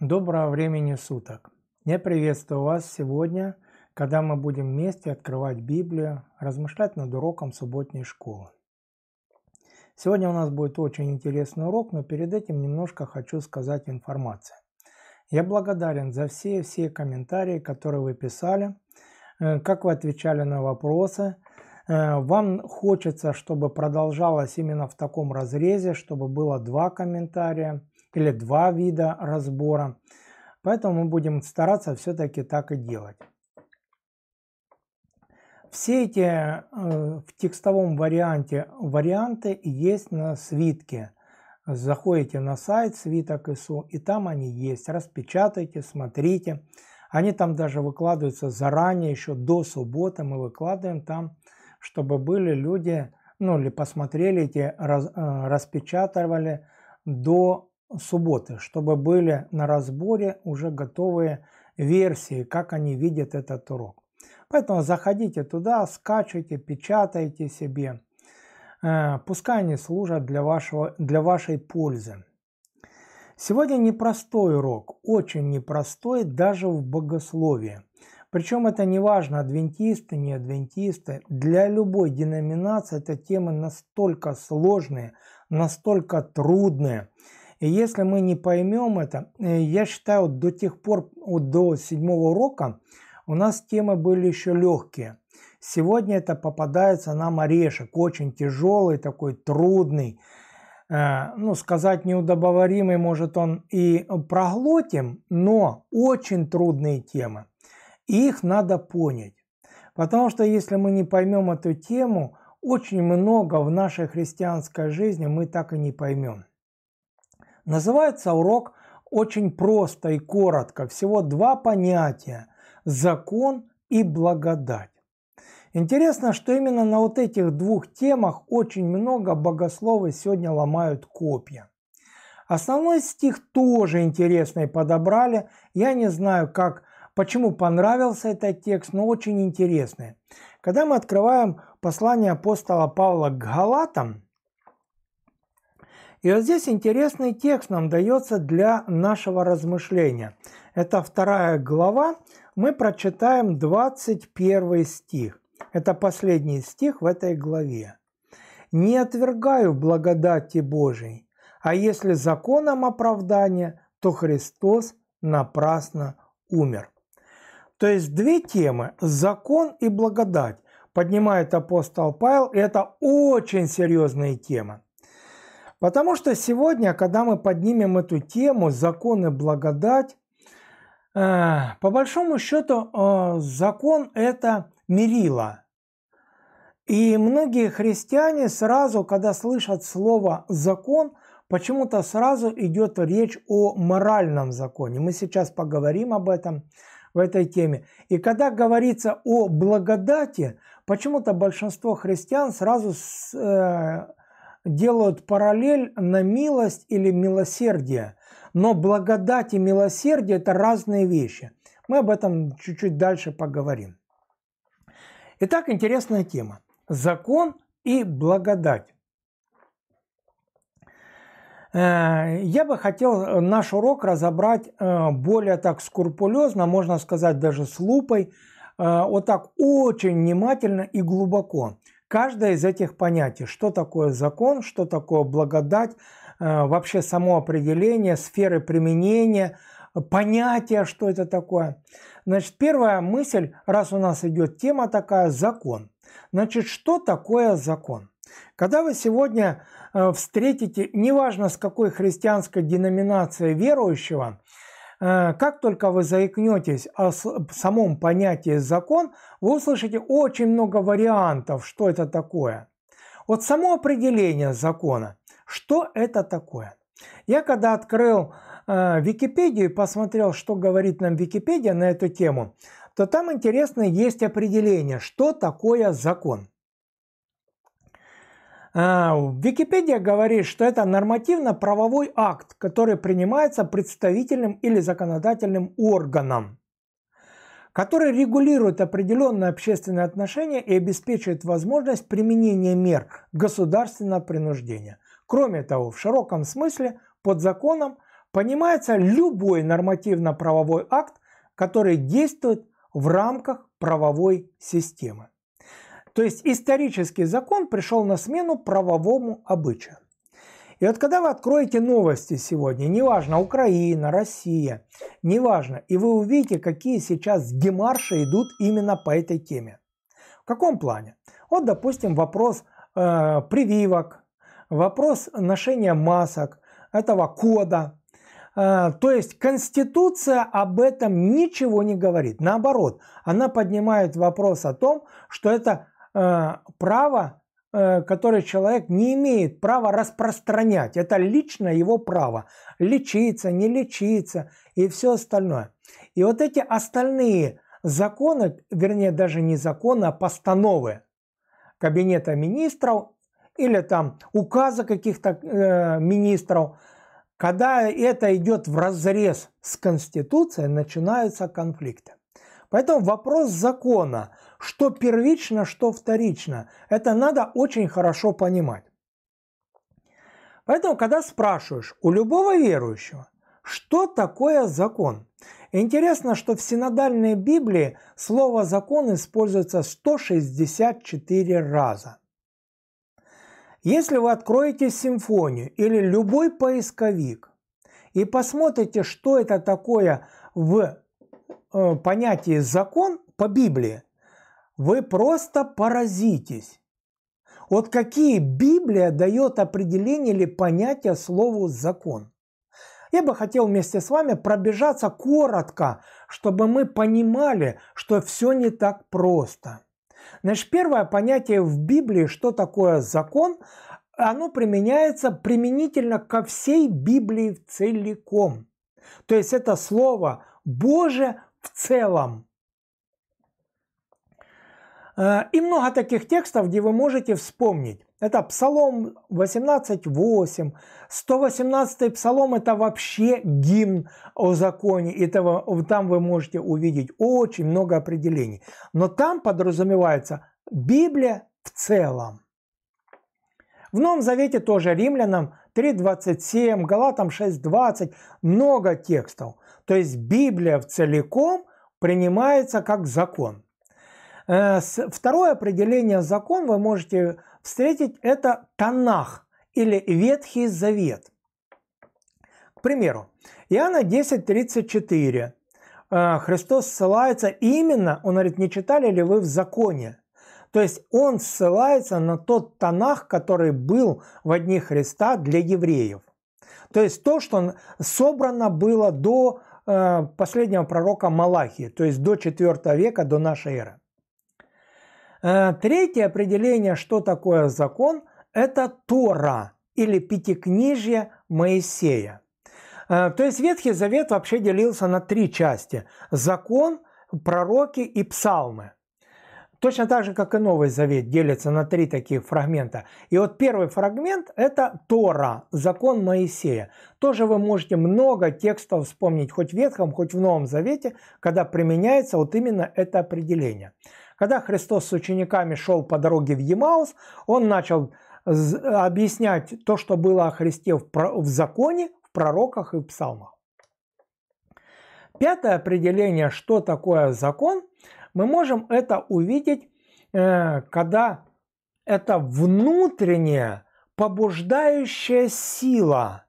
Доброго времени суток! Я приветствую вас сегодня, когда мы будем вместе открывать Библию, размышлять над уроком субботней школы. Сегодня у нас будет очень интересный урок, но перед этим немножко хочу сказать информацию. Я благодарен за все-все комментарии, которые вы писали, э, как вы отвечали на вопросы. Э, вам хочется, чтобы продолжалось именно в таком разрезе, чтобы было два комментария – или два вида разбора. Поэтому мы будем стараться все-таки так и делать. Все эти э, в текстовом варианте варианты есть на свитке. Заходите на сайт свиток ИСУ, и там они есть. Распечатайте, смотрите. Они там даже выкладываются заранее, еще до субботы мы выкладываем там, чтобы были люди, ну или посмотрели эти, раз, э, распечатывали до субботы, чтобы были на разборе уже готовые версии, как они видят этот урок. Поэтому заходите туда, скачивайте, печатайте себе. Э, пускай они служат для, вашего, для вашей пользы. Сегодня непростой урок, очень непростой даже в богословии. Причем это не важно, адвентисты, не адвентисты. Для любой деноминации это темы настолько сложные, настолько трудные – и если мы не поймем это, э, я считаю, до тех пор, до седьмого урока у нас темы были еще легкие. Сегодня это попадается нам орешек, очень тяжелый, такой трудный. Э, ну, сказать неудобоваримый, может, он и проглотим, но очень трудные темы. их надо понять. Потому что если мы не поймем эту тему, очень много в нашей христианской жизни мы так и не поймем. Называется урок очень просто и коротко, всего два понятия – закон и благодать. Интересно, что именно на вот этих двух темах очень много богословы сегодня ломают копья. Основной стих тоже интересный подобрали. Я не знаю, как, почему понравился этот текст, но очень интересный. Когда мы открываем послание апостола Павла к Галатам, и вот здесь интересный текст нам дается для нашего размышления. Это вторая глава. Мы прочитаем 21 стих. Это последний стих в этой главе. «Не отвергаю благодати Божией, а если законом оправдания, то Христос напрасно умер». То есть две темы – закон и благодать – поднимает апостол Павел, и это очень серьезные темы. Потому что сегодня, когда мы поднимем эту тему «Закон и благодать», э, по большому счету э, закон – это мерило. И многие христиане сразу, когда слышат слово «закон», почему-то сразу идет речь о моральном законе. Мы сейчас поговорим об этом в этой теме. И когда говорится о благодати, почему-то большинство христиан сразу с, э, делают параллель на милость или милосердие. Но благодать и милосердие – это разные вещи. Мы об этом чуть-чуть дальше поговорим. Итак, интересная тема. Закон и благодать. Э, я бы хотел наш урок разобрать э, более так скрупулезно, можно сказать даже с лупой, э, вот так очень внимательно и глубоко. Каждое из этих понятий, что такое закон, что такое благодать, э, вообще само определение, сферы применения, понятие, что это такое. Значит, первая мысль, раз у нас идет тема такая, закон. Значит, что такое закон? Когда вы сегодня э, встретите, неважно с какой христианской деноминации верующего, Э, как только вы заикнетесь о самом понятии закон, вы услышите очень много вариантов, что это такое. Вот само определение закона, что это такое. Я когда открыл э, Википедию и посмотрел, что говорит нам Википедия на эту тему, то там интересно есть определение, что такое закон. А, Википедия говорит, что это нормативно-правовой акт, который принимается представительным или законодательным органом, который регулирует определенные общественные отношения и обеспечивает возможность применения мер государственного принуждения. Кроме того, в широком смысле под законом понимается любой нормативно-правовой акт, который действует в рамках правовой системы. То есть исторический закон пришел на смену правовому обычаю. И вот когда вы откроете новости сегодня, неважно, Украина, Россия, неважно, и вы увидите, какие сейчас гемарши идут именно по этой теме. В каком плане? Вот, допустим, вопрос э, прививок, вопрос ношения масок, этого кода. Э, то есть Конституция об этом ничего не говорит. Наоборот, она поднимает вопрос о том, что это Э, право, э, которое человек не имеет права распространять. Это личное его право. Лечиться, не лечиться и все остальное. И вот эти остальные законы, вернее даже не законы, а постановы кабинета министров или там указа каких-то э, министров, когда это идет в разрез с Конституцией, начинаются конфликты. Поэтому вопрос закона – что первично, что вторично. Это надо очень хорошо понимать. Поэтому, когда спрашиваешь у любого верующего, что такое закон? Интересно, что в синодальной Библии слово «закон» используется 164 раза. Если вы откроете симфонию или любой поисковик и посмотрите, что это такое в э, понятии «закон» по Библии, вы просто поразитесь. Вот какие Библия дает определение или понятие слову «закон». Я бы хотел вместе с вами пробежаться коротко, чтобы мы понимали, что все не так просто. Значит, первое понятие в Библии, что такое закон, оно применяется применительно ко всей Библии целиком. То есть это слово Божие в целом. Э, и много таких текстов, где вы можете вспомнить. Это Псалом 18.8, 118 Псалом – это вообще гимн о законе, и там вы можете увидеть очень много определений. Но там подразумевается Библия в целом. В Новом Завете тоже римлянам 3.27, Галатам 6.20, много текстов. То есть Библия в целиком принимается как закон. Э, второе определение закон вы можете встретить, это Танах или Ветхий Завет. К примеру, Иоанна 10.34. Э, Христос ссылается именно, он говорит, не читали ли вы в законе? То есть он ссылается на тот Танах, который был в одни Христа для евреев. То есть то, что собрано было до э, последнего пророка Малахии, то есть до 4 века, до нашей эры. Э, третье определение, что такое закон, это Тора или Пятикнижье Моисея. Э, то есть Ветхий Завет вообще делился на три части – закон, пророки и псалмы. Точно так же, как и Новый Завет делится на три таких фрагмента. И вот первый фрагмент – это Тора, закон Моисея. Тоже вы можете много текстов вспомнить, хоть в Ветхом, хоть в Новом Завете, когда применяется вот именно это определение – когда Христос с учениками шел по дороге в Емаус, он начал объяснять то, что было о Христе в законе, в пророках и в псалмах. Пятое определение, что такое закон, мы можем это увидеть, э, когда это внутренняя побуждающая сила.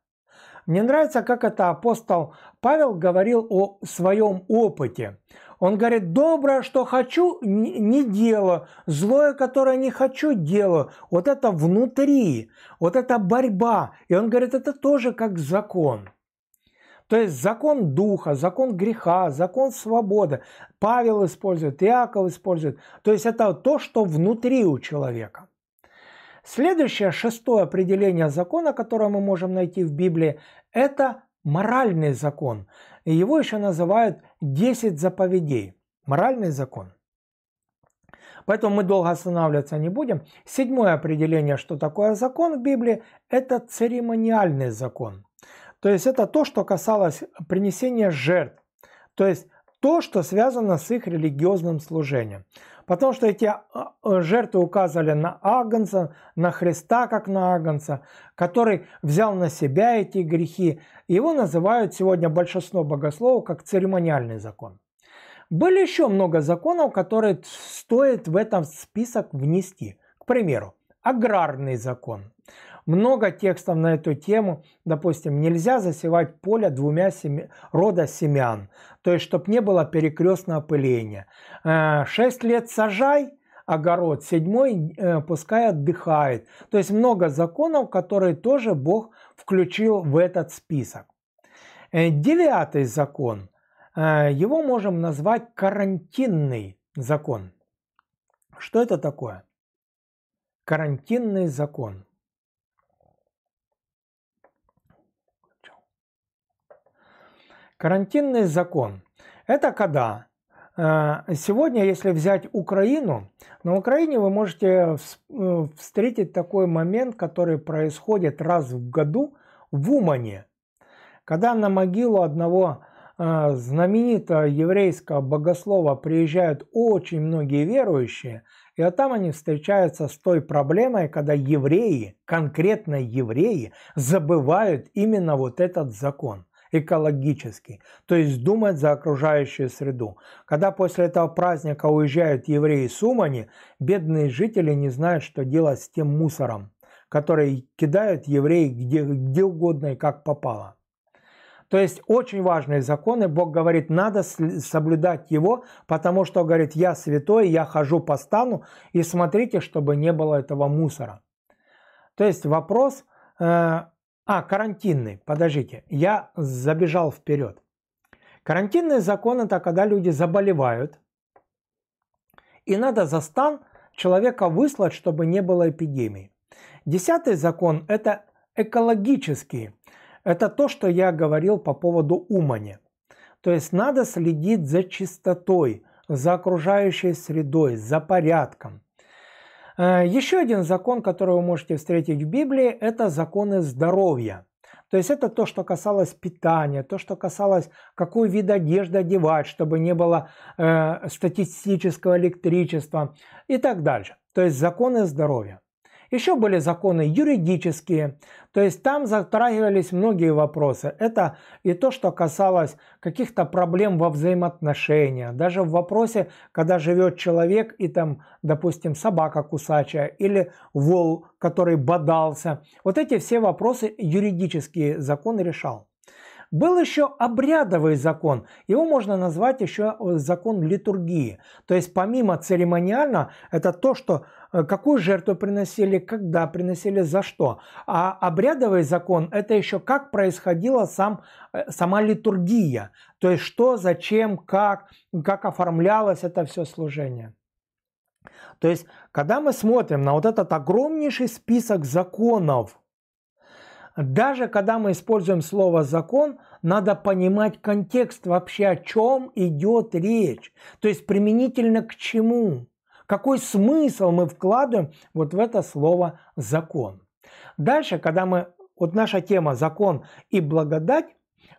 Мне нравится, как это апостол Павел говорил о своем опыте. Он говорит, доброе, что хочу, не дело. Злое, которое не хочу, дело. Вот это внутри, вот это борьба. И он говорит, это тоже как закон. То есть закон духа, закон греха, закон свободы. Павел использует, Иаков использует. То есть это то, что внутри у человека. Следующее, шестое определение закона, которое мы можем найти в Библии, это моральный закон. Его еще называют 10 заповедей, моральный закон. Поэтому мы долго останавливаться не будем. Седьмое определение, что такое закон в Библии, это церемониальный закон. То есть это то, что касалось принесения жертв. То есть то, что связано с их религиозным служением. Потому что эти а, а, жертвы указывали на Агнца, на Христа как на Агнца, который взял на себя эти грехи. Его называют сегодня большинство богословов как церемониальный закон. Были еще много законов, которые стоит в этом список внести. К примеру, аграрный закон – много текстов на эту тему. Допустим, нельзя засевать поле двумя семи... рода семян, то есть, чтобы не было перекрестного пыления. Э, шесть лет сажай – огород, седьмой э, пускай отдыхает. То есть много законов, которые тоже Бог включил в этот список. Э, девятый закон, его можем назвать карантинный закон. Что это такое? Карантинный закон. Карантинный закон – это когда а, Сегодня, если взять Украину, на Украине вы можете э, встретить такой момент, который происходит раз в году в Умане, когда на могилу одного а, знаменитого еврейского богослова приезжают очень многие верующие, и вот там они встречаются с той проблемой, когда евреи, конкретно евреи, забывают именно вот этот закон – экологически, то есть думать за окружающую среду. Когда после этого праздника уезжают евреи с Умани, бедные жители не знают, что делать с тем мусором, который кидают евреи где, где угодно и как попало. То есть очень важные законы. Бог говорит, надо соблюдать его, потому что, говорит, я святой, я хожу по стану, и смотрите, чтобы не было этого мусора. То есть вопрос, э, а, карантинный, подождите, я забежал вперед. Карантинные законы – это когда люди заболевают, и надо за стан человека выслать, чтобы не было эпидемии. Десятый закон – это экологический. Это то, что я говорил по поводу умани. То есть надо следить за чистотой, за окружающей средой, за порядком. Э, Еще один закон, который вы можете встретить в Библии, это законы здоровья. То есть это то, что касалось питания, то, что касалось, какой вид одежды одевать, чтобы не было э, статистического электричества и так дальше. То есть законы здоровья. Еще были законы юридические, то есть там затрагивались многие вопросы. Это и то, что касалось каких-то проблем во взаимоотношениях, даже в вопросе, когда живет человек и там, допустим, собака кусачая или вол, который бодался. Вот эти все вопросы юридические закон решал. Был еще обрядовый закон, его можно назвать еще э, закон литургии. То есть помимо церемониально, это то, что э, какую жертву приносили, когда приносили, за что. А обрядовый закон – это еще как происходила сам, э, сама литургия. То есть что, зачем, как, как оформлялось это все служение. То есть, когда мы смотрим на вот этот огромнейший список законов, даже когда мы используем слово «закон», надо понимать контекст вообще, о чем идет речь. То есть применительно к чему. Какой смысл мы вкладываем вот в это слово «закон». Дальше, когда мы, вот наша тема «закон и благодать»,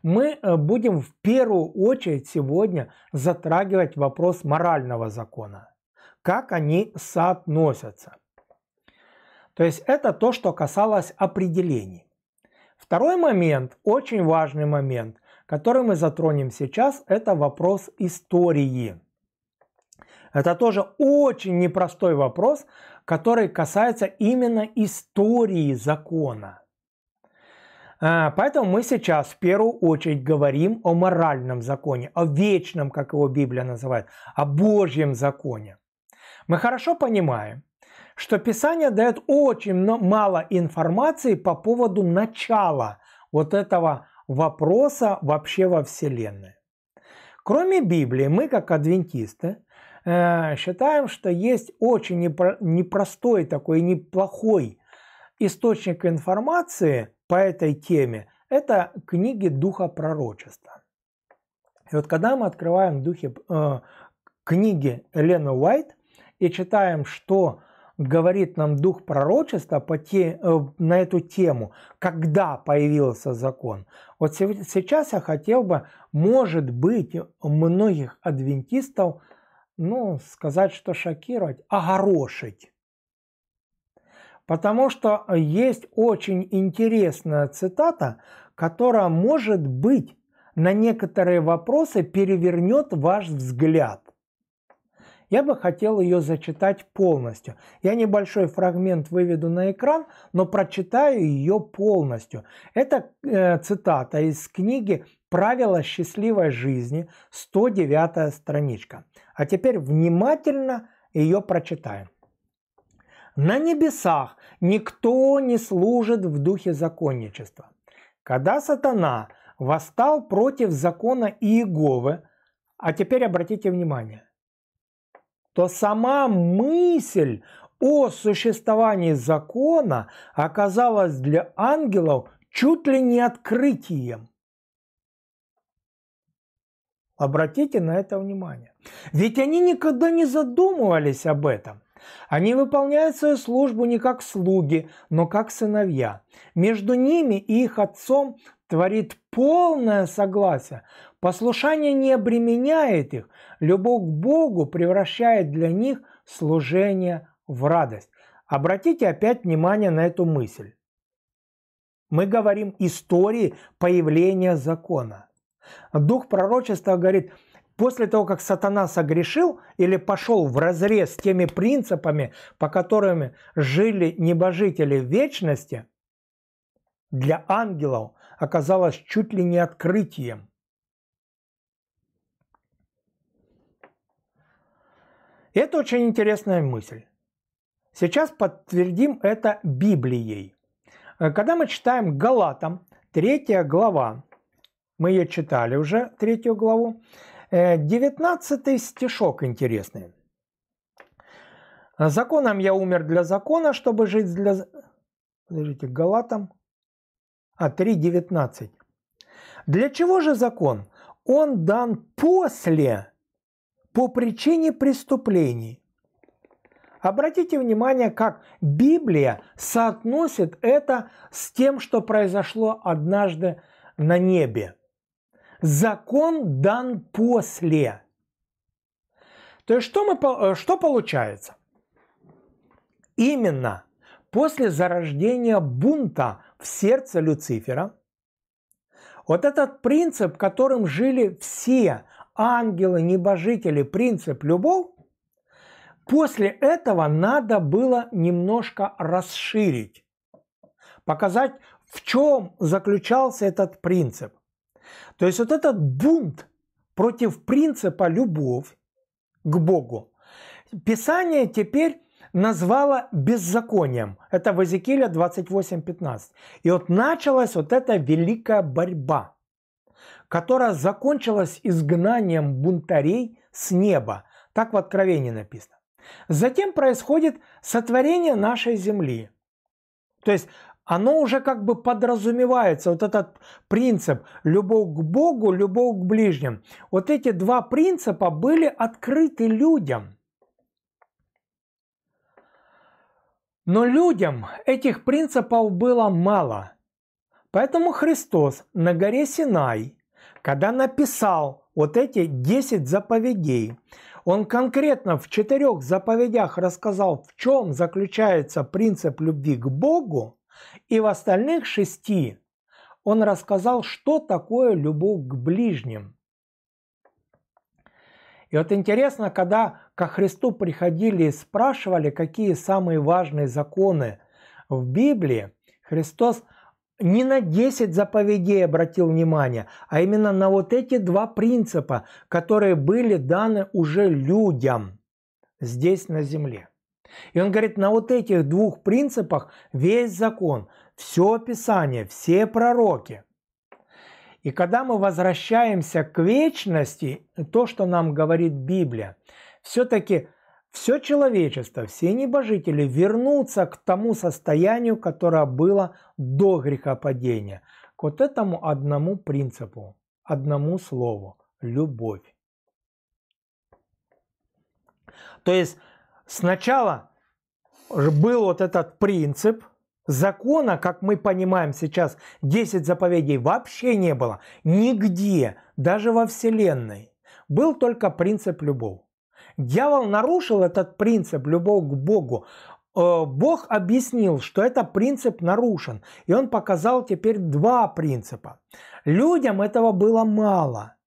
мы э, будем в первую очередь сегодня затрагивать вопрос морального закона. Как они соотносятся. То есть это то, что касалось определений. Второй момент, очень важный момент, который мы затронем сейчас, это вопрос истории. Это тоже очень непростой вопрос, который касается именно истории закона. А, поэтому мы сейчас в первую очередь говорим о моральном законе, о вечном, как его Библия называет, о Божьем законе. Мы хорошо понимаем, что Писание дает очень мало информации по поводу начала вот этого вопроса вообще во Вселенной. Кроме Библии, мы как адвентисты э, считаем, что есть очень непростой такой, неплохой источник информации по этой теме. Это книги Духа Пророчества. И вот когда мы открываем духи, э, книги Лены Уайт и читаем, что говорит нам дух пророчества по те, э, на эту тему, когда появился закон. Вот сейчас я хотел бы, может быть, многих адвентистов, ну, сказать, что шокировать, огорошить. Потому что есть очень интересная цитата, которая, может быть, на некоторые вопросы перевернет ваш взгляд. Я бы хотел ее зачитать полностью. Я небольшой фрагмент выведу на экран, но прочитаю ее полностью. Это э, цитата из книги «Правила счастливой жизни», 109 страничка. А теперь внимательно ее прочитаем. На небесах никто не служит в духе законничества. Когда сатана восстал против закона Иеговы, а теперь обратите внимание, то сама мысль о существовании закона оказалась для ангелов чуть ли не открытием. Обратите на это внимание. Ведь они никогда не задумывались об этом. Они выполняют свою службу не как слуги, но как сыновья. Между ними и их отцом творит полное согласие, Послушание не обременяет их, любовь к Богу превращает для них служение в радость. Обратите опять внимание на эту мысль. Мы говорим истории появления закона. Дух пророчества говорит, после того, как сатана согрешил или пошел в разрез с теми принципами, по которым жили небожители вечности, для ангелов оказалось чуть ли не открытием. Это очень интересная мысль. Сейчас подтвердим это Библией. Э, когда мы читаем Галатам, третья глава, мы ее читали уже, третью главу, 19 э, стишок интересный. Законом я умер для закона, чтобы жить для... Подождите, Галатам. А, 3.19. Для чего же закон? Он дан после по причине преступлений. Обратите внимание, как Библия соотносит это с тем, что произошло однажды на небе. Закон дан после. То есть что, мы, э, что получается? Именно после зарождения бунта в сердце Люцифера, вот этот принцип, которым жили все ангелы, небожители, принцип, любовь, после этого надо было немножко расширить, показать, в чем заключался этот принцип. То есть вот этот бунт против принципа любовь к Богу, Писание теперь назвало беззаконием. Это в Эзекииле 28.15. И вот началась вот эта великая борьба – которая закончилась изгнанием бунтарей с неба. Так в Откровении написано. Затем происходит сотворение нашей земли. То есть оно уже как бы подразумевается, вот этот принцип «любовь к Богу, любовь к ближним». Вот эти два принципа были открыты людям. Но людям этих принципов было мало. Поэтому Христос на горе Синай – когда написал вот эти 10 заповедей, он конкретно в четырех заповедях рассказал, в чем заключается принцип любви к Богу, и в остальных шести он рассказал, что такое любовь к ближним. И вот интересно, когда ко Христу приходили и спрашивали, какие самые важные законы в Библии, Христос – не на 10 заповедей обратил внимание, а именно на вот эти два принципа, которые были даны уже людям здесь на земле. И он говорит, на вот этих двух принципах весь закон, все Писание, все пророки. И когда мы возвращаемся к вечности, то, что нам говорит Библия, все-таки все человечество, все небожители вернутся к тому состоянию, которое было до грехопадения, к вот этому одному принципу, одному слову – любовь. То есть сначала был вот этот принцип закона, как мы понимаем сейчас, 10 заповедей вообще не было нигде, даже во Вселенной. Был только принцип любовь. Дьявол нарушил этот принцип любовь к Богу. Э, Бог объяснил, что этот принцип нарушен, и он показал теперь два принципа. Людям этого было мало –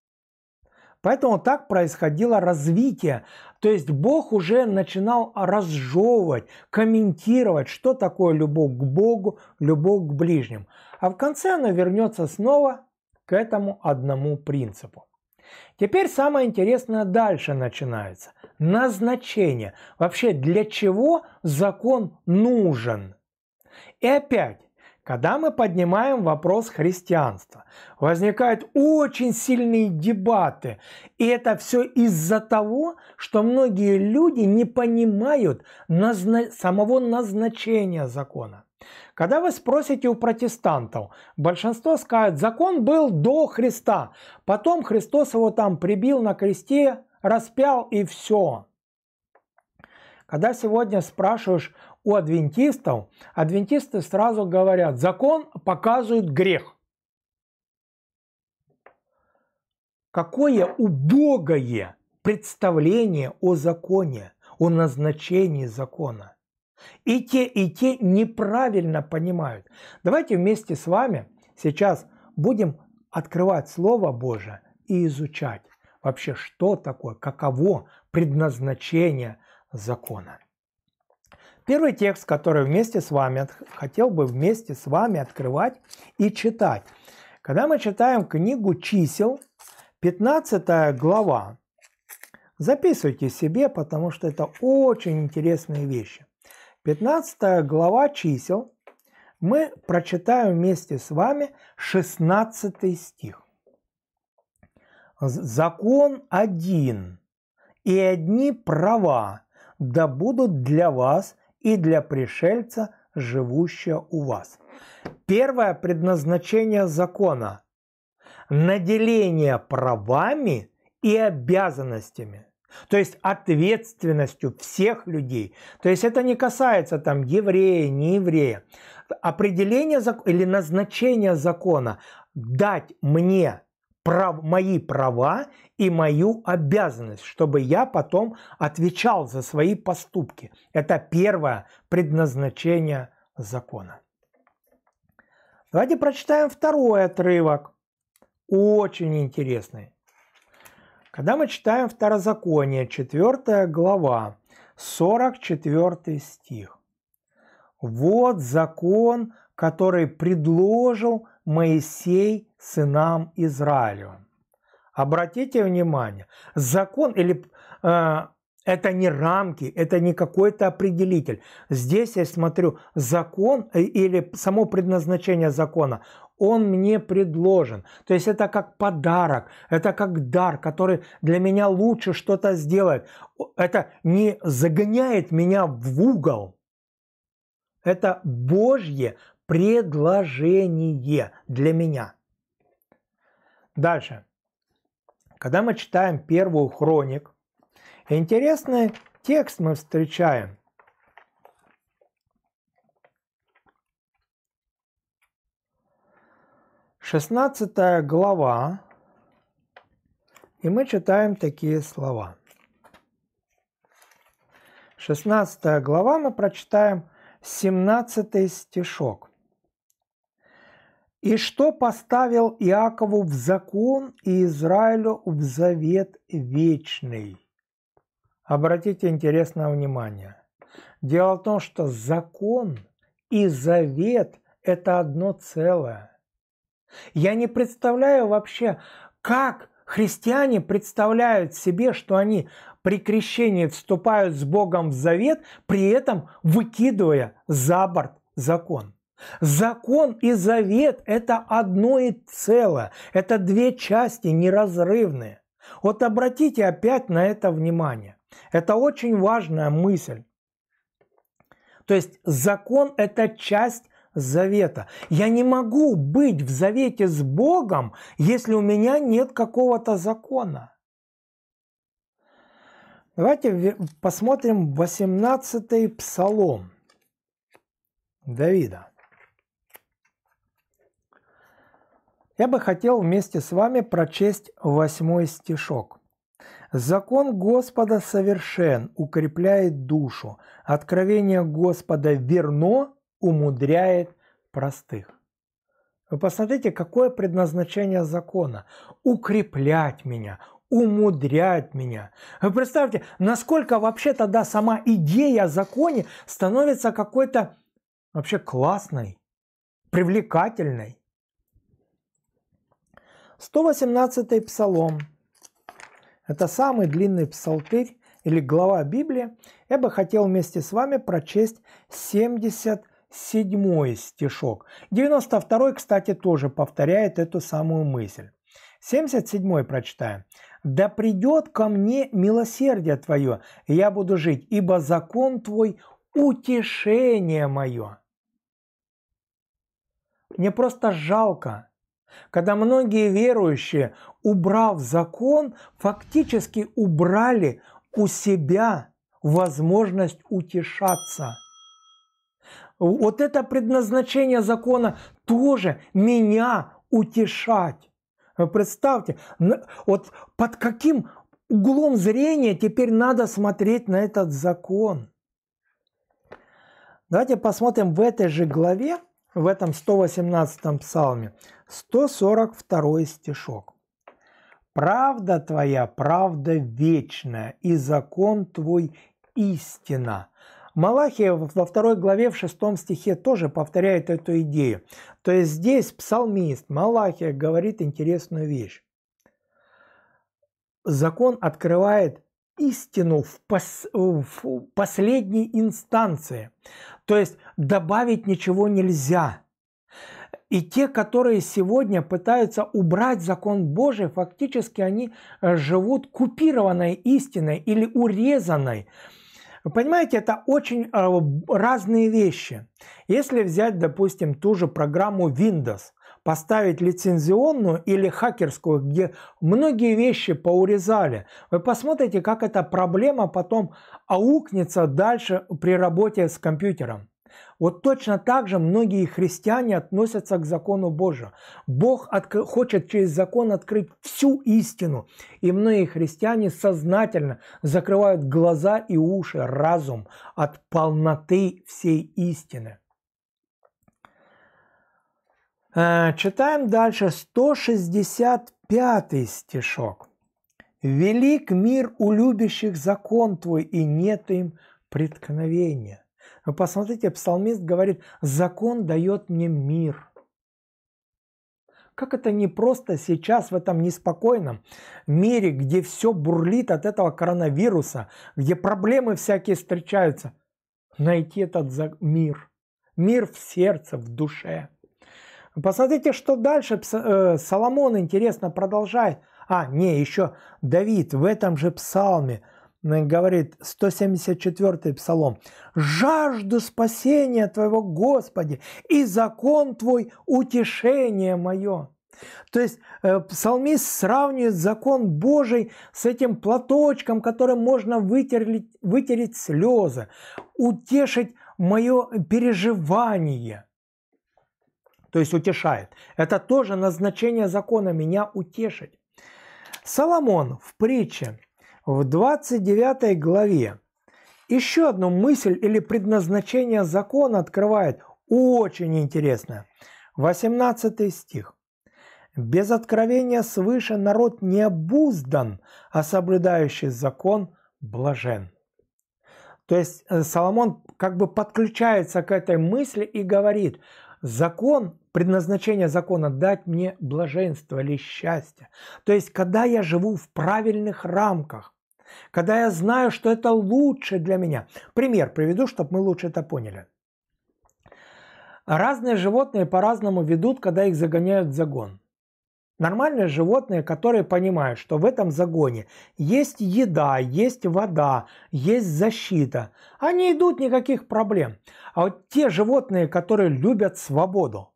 Поэтому так происходило развитие. То есть Бог уже начинал разжевывать, комментировать, что такое любовь к Богу, любовь к ближним. А в конце она вернется снова к этому одному принципу. Теперь самое интересное дальше начинается. Назначение. Вообще для чего закон нужен? И опять, когда мы поднимаем вопрос христианства, возникают очень сильные дебаты. И это все из-за того, что многие люди не понимают назна... самого назначения закона. Когда вы спросите у протестантов, большинство скажет, закон был до Христа, потом Христос его там прибил на кресте, распял и все. Когда сегодня спрашиваешь у адвентистов, адвентисты сразу говорят, закон показывает грех. Какое убогое представление о законе, о назначении закона – и те, и те неправильно понимают. Давайте вместе с вами сейчас будем открывать Слово Божие и изучать вообще, что такое, каково предназначение закона. Первый текст, который вместе с вами, хотел бы вместе с вами открывать и читать. Когда мы читаем книгу чисел, 15 глава, записывайте себе, потому что это очень интересные вещи. 15 глава чисел мы прочитаем вместе с вами 16 стих. «Закон один, и одни права, да будут для вас и для пришельца, живущего у вас». Первое предназначение закона – наделение правами и обязанностями – то есть ответственностью всех людей. То есть это не касается там еврея, не еврея. Определение зак... или назначение закона дать мне прав... мои права и мою обязанность, чтобы я потом отвечал за свои поступки. Это первое предназначение закона. Давайте прочитаем второй отрывок. Очень интересный. Когда мы читаем Второзаконие, 4 глава, 44 стих. «Вот закон, который предложил Моисей сынам Израилю». Обратите внимание, закон или э, это не рамки, это не какой-то определитель. Здесь я смотрю закон э, или само предназначение закона. Он мне предложен. То есть это как подарок, это как дар, который для меня лучше что-то сделает. Это не загоняет меня в угол. Это Божье предложение для меня. Дальше. Когда мы читаем первую хроник – а интересный текст мы встречаем. Шестнадцатая глава, и мы читаем такие слова. Шестнадцатая глава мы прочитаем семнадцатый стишок. «И что поставил Иакову в закон и Израилю в завет вечный?» Обратите интересное внимание. Дело в том, что закон и завет – это одно целое. Я не представляю вообще, как христиане представляют себе, что они при крещении вступают с Богом в завет, при этом выкидывая за борт закон. Закон и завет – это одно и целое, это две части неразрывные. Вот обратите опять на это внимание. Это очень важная мысль. То есть закон – это часть завета. Я не могу быть в завете с Богом, если у меня нет какого-то закона. Давайте посмотрим 18-й псалом Давида. Я бы хотел вместе с вами прочесть восьмой стишок. Закон Господа совершен, укрепляет душу. Откровение Господа верно, умудряет простых. Вы посмотрите, какое предназначение закона. Укреплять меня, умудрять меня. Вы представьте, насколько вообще тогда сама идея о законе становится какой-то вообще классной, привлекательной. 118 Псалом, это самый длинный псалтырь или глава Библии. Я бы хотел вместе с вами прочесть 77 стишок. 92, кстати, тоже повторяет эту самую мысль. 77 прочитаем. «Да придет ко мне милосердие твое, и я буду жить, ибо закон твой – утешение мое». Мне просто жалко, когда многие верующие, убрав закон, фактически убрали у себя возможность утешаться. Вот это предназначение закона тоже меня утешать. Вы представьте, вот под каким углом зрения теперь надо смотреть на этот закон. Давайте посмотрим в этой же главе в этом 118 псалме, 142 стишок. «Правда твоя, правда вечная, и закон твой истина». Малахия во второй главе в шестом стихе тоже повторяет эту идею. То есть здесь псалмист Малахия говорит интересную вещь. Закон открывает истину в, пос, в последней инстанции. То есть добавить ничего нельзя. И те, которые сегодня пытаются убрать закон Божий, фактически они э, живут купированной истиной или урезанной. Вы понимаете, это очень э, разные вещи. Если взять, допустим, ту же программу Windows – поставить лицензионную или хакерскую, где многие вещи поурезали. Вы посмотрите, как эта проблема потом аукнется дальше при работе с компьютером. Вот точно так же многие христиане относятся к закону Божьему. Бог откр... хочет через закон открыть всю истину. И многие христиане сознательно закрывают глаза и уши, разум от полноты всей истины. Э, читаем дальше 165 стишок. «Велик мир у любящих закон твой, и нет им преткновения». Вы посмотрите, псалмист говорит, закон дает мне мир. Как это не просто сейчас в этом неспокойном мире, где все бурлит от этого коронавируса, где проблемы всякие встречаются, найти этот мир, мир в сердце, в душе – Посмотрите, что дальше э, Соломон, интересно, продолжает. А, не, еще Давид в этом же псалме э, говорит 174 псалом. «Жажду спасения Твоего, Господи, и закон Твой – утешение мое». То есть э, псалмист сравнивает закон Божий с этим платочком, которым можно вытереть, вытереть слезы, утешить мое переживание – то есть утешает. Это тоже назначение закона меня утешить. Соломон в притче в 29 главе еще одну мысль или предназначение закона открывает, очень интересное. 18 стих. «Без откровения свыше народ не обуздан, а соблюдающий закон блажен». То есть э, Соломон как бы подключается к этой мысли и говорит – Закон, предназначение закона – дать мне блаженство или счастье. То есть, когда я живу в правильных рамках, когда я знаю, что это лучше для меня. Пример приведу, чтобы мы лучше это поняли. Разные животные по-разному ведут, когда их загоняют в загон. Нормальные животные, которые понимают, что в этом загоне есть еда, есть вода, есть защита. Они идут, никаких проблем. А вот те животные, которые любят свободу,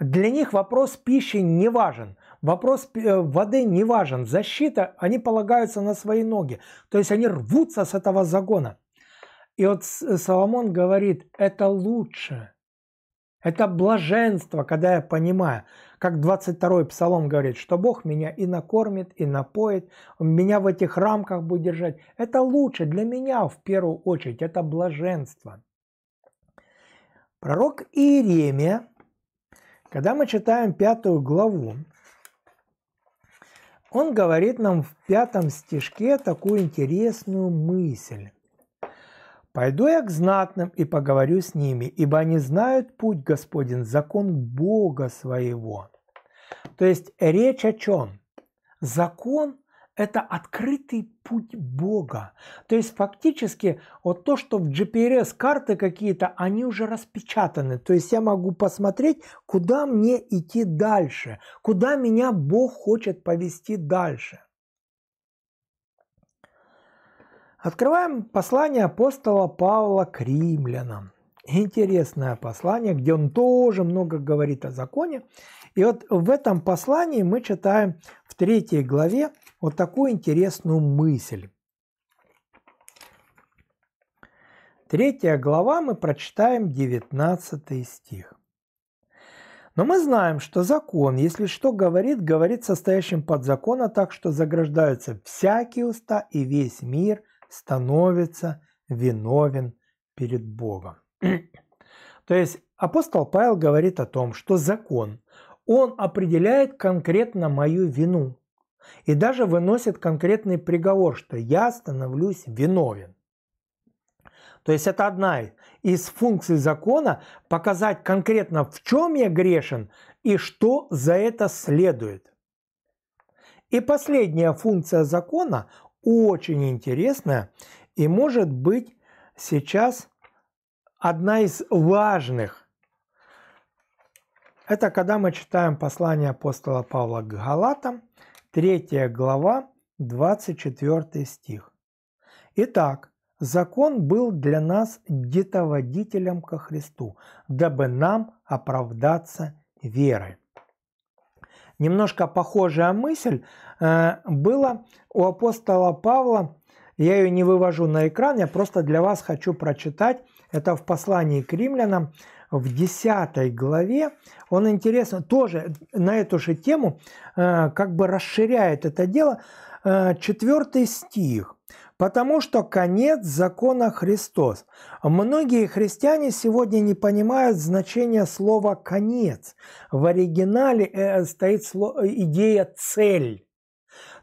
для них вопрос пищи не важен. Вопрос э, воды не важен. Защита, они полагаются на свои ноги. То есть они рвутся с этого загона. И вот Соломон говорит, это лучше – это блаженство, когда я понимаю, как 22-й псалом говорит, что Бог меня и накормит, и напоит, меня в этих рамках будет держать. Это лучше для меня в первую очередь, это блаженство. Пророк Иеремия, когда мы читаем пятую главу, он говорит нам в пятом стишке такую интересную мысль. Пойду я к знатным и поговорю с ними, ибо они знают путь Господень, закон Бога своего. То есть речь о чем? Закон – это открытый путь Бога. То есть фактически вот то, что в GPS карты какие-то, они уже распечатаны. То есть я могу посмотреть, куда мне идти дальше, куда меня Бог хочет повести дальше. Открываем послание апостола Павла к римлянам. Интересное послание, где он тоже много говорит о законе. И вот в этом послании мы читаем в третьей главе вот такую интересную мысль. Третья глава мы прочитаем 19 стих. Но мы знаем, что закон, если что говорит, говорит состоящим под закона так, что заграждаются всякие уста и весь мир становится виновен перед Богом. То есть апостол Павел говорит о том, что закон, он определяет конкретно мою вину и даже выносит конкретный приговор, что я становлюсь виновен. То есть это одна из функций закона – показать конкретно, в чем я грешен и что за это следует. И последняя функция закона – очень интересная и может быть сейчас одна из важных. Это когда мы читаем послание апостола Павла к Галатам, 3 глава, 24 стих. Итак, закон был для нас детоводителем ко Христу, дабы нам оправдаться верой немножко похожая мысль э, была у апостола Павла. Я ее не вывожу на экран, я просто для вас хочу прочитать. Это в послании к римлянам в 10 главе. Он интересно тоже на эту же тему э, как бы расширяет это дело. Э, Четвертый стих потому что конец закона Христос. Многие христиане сегодня не понимают значения слова «конец». В оригинале э, стоит э, идея «цель».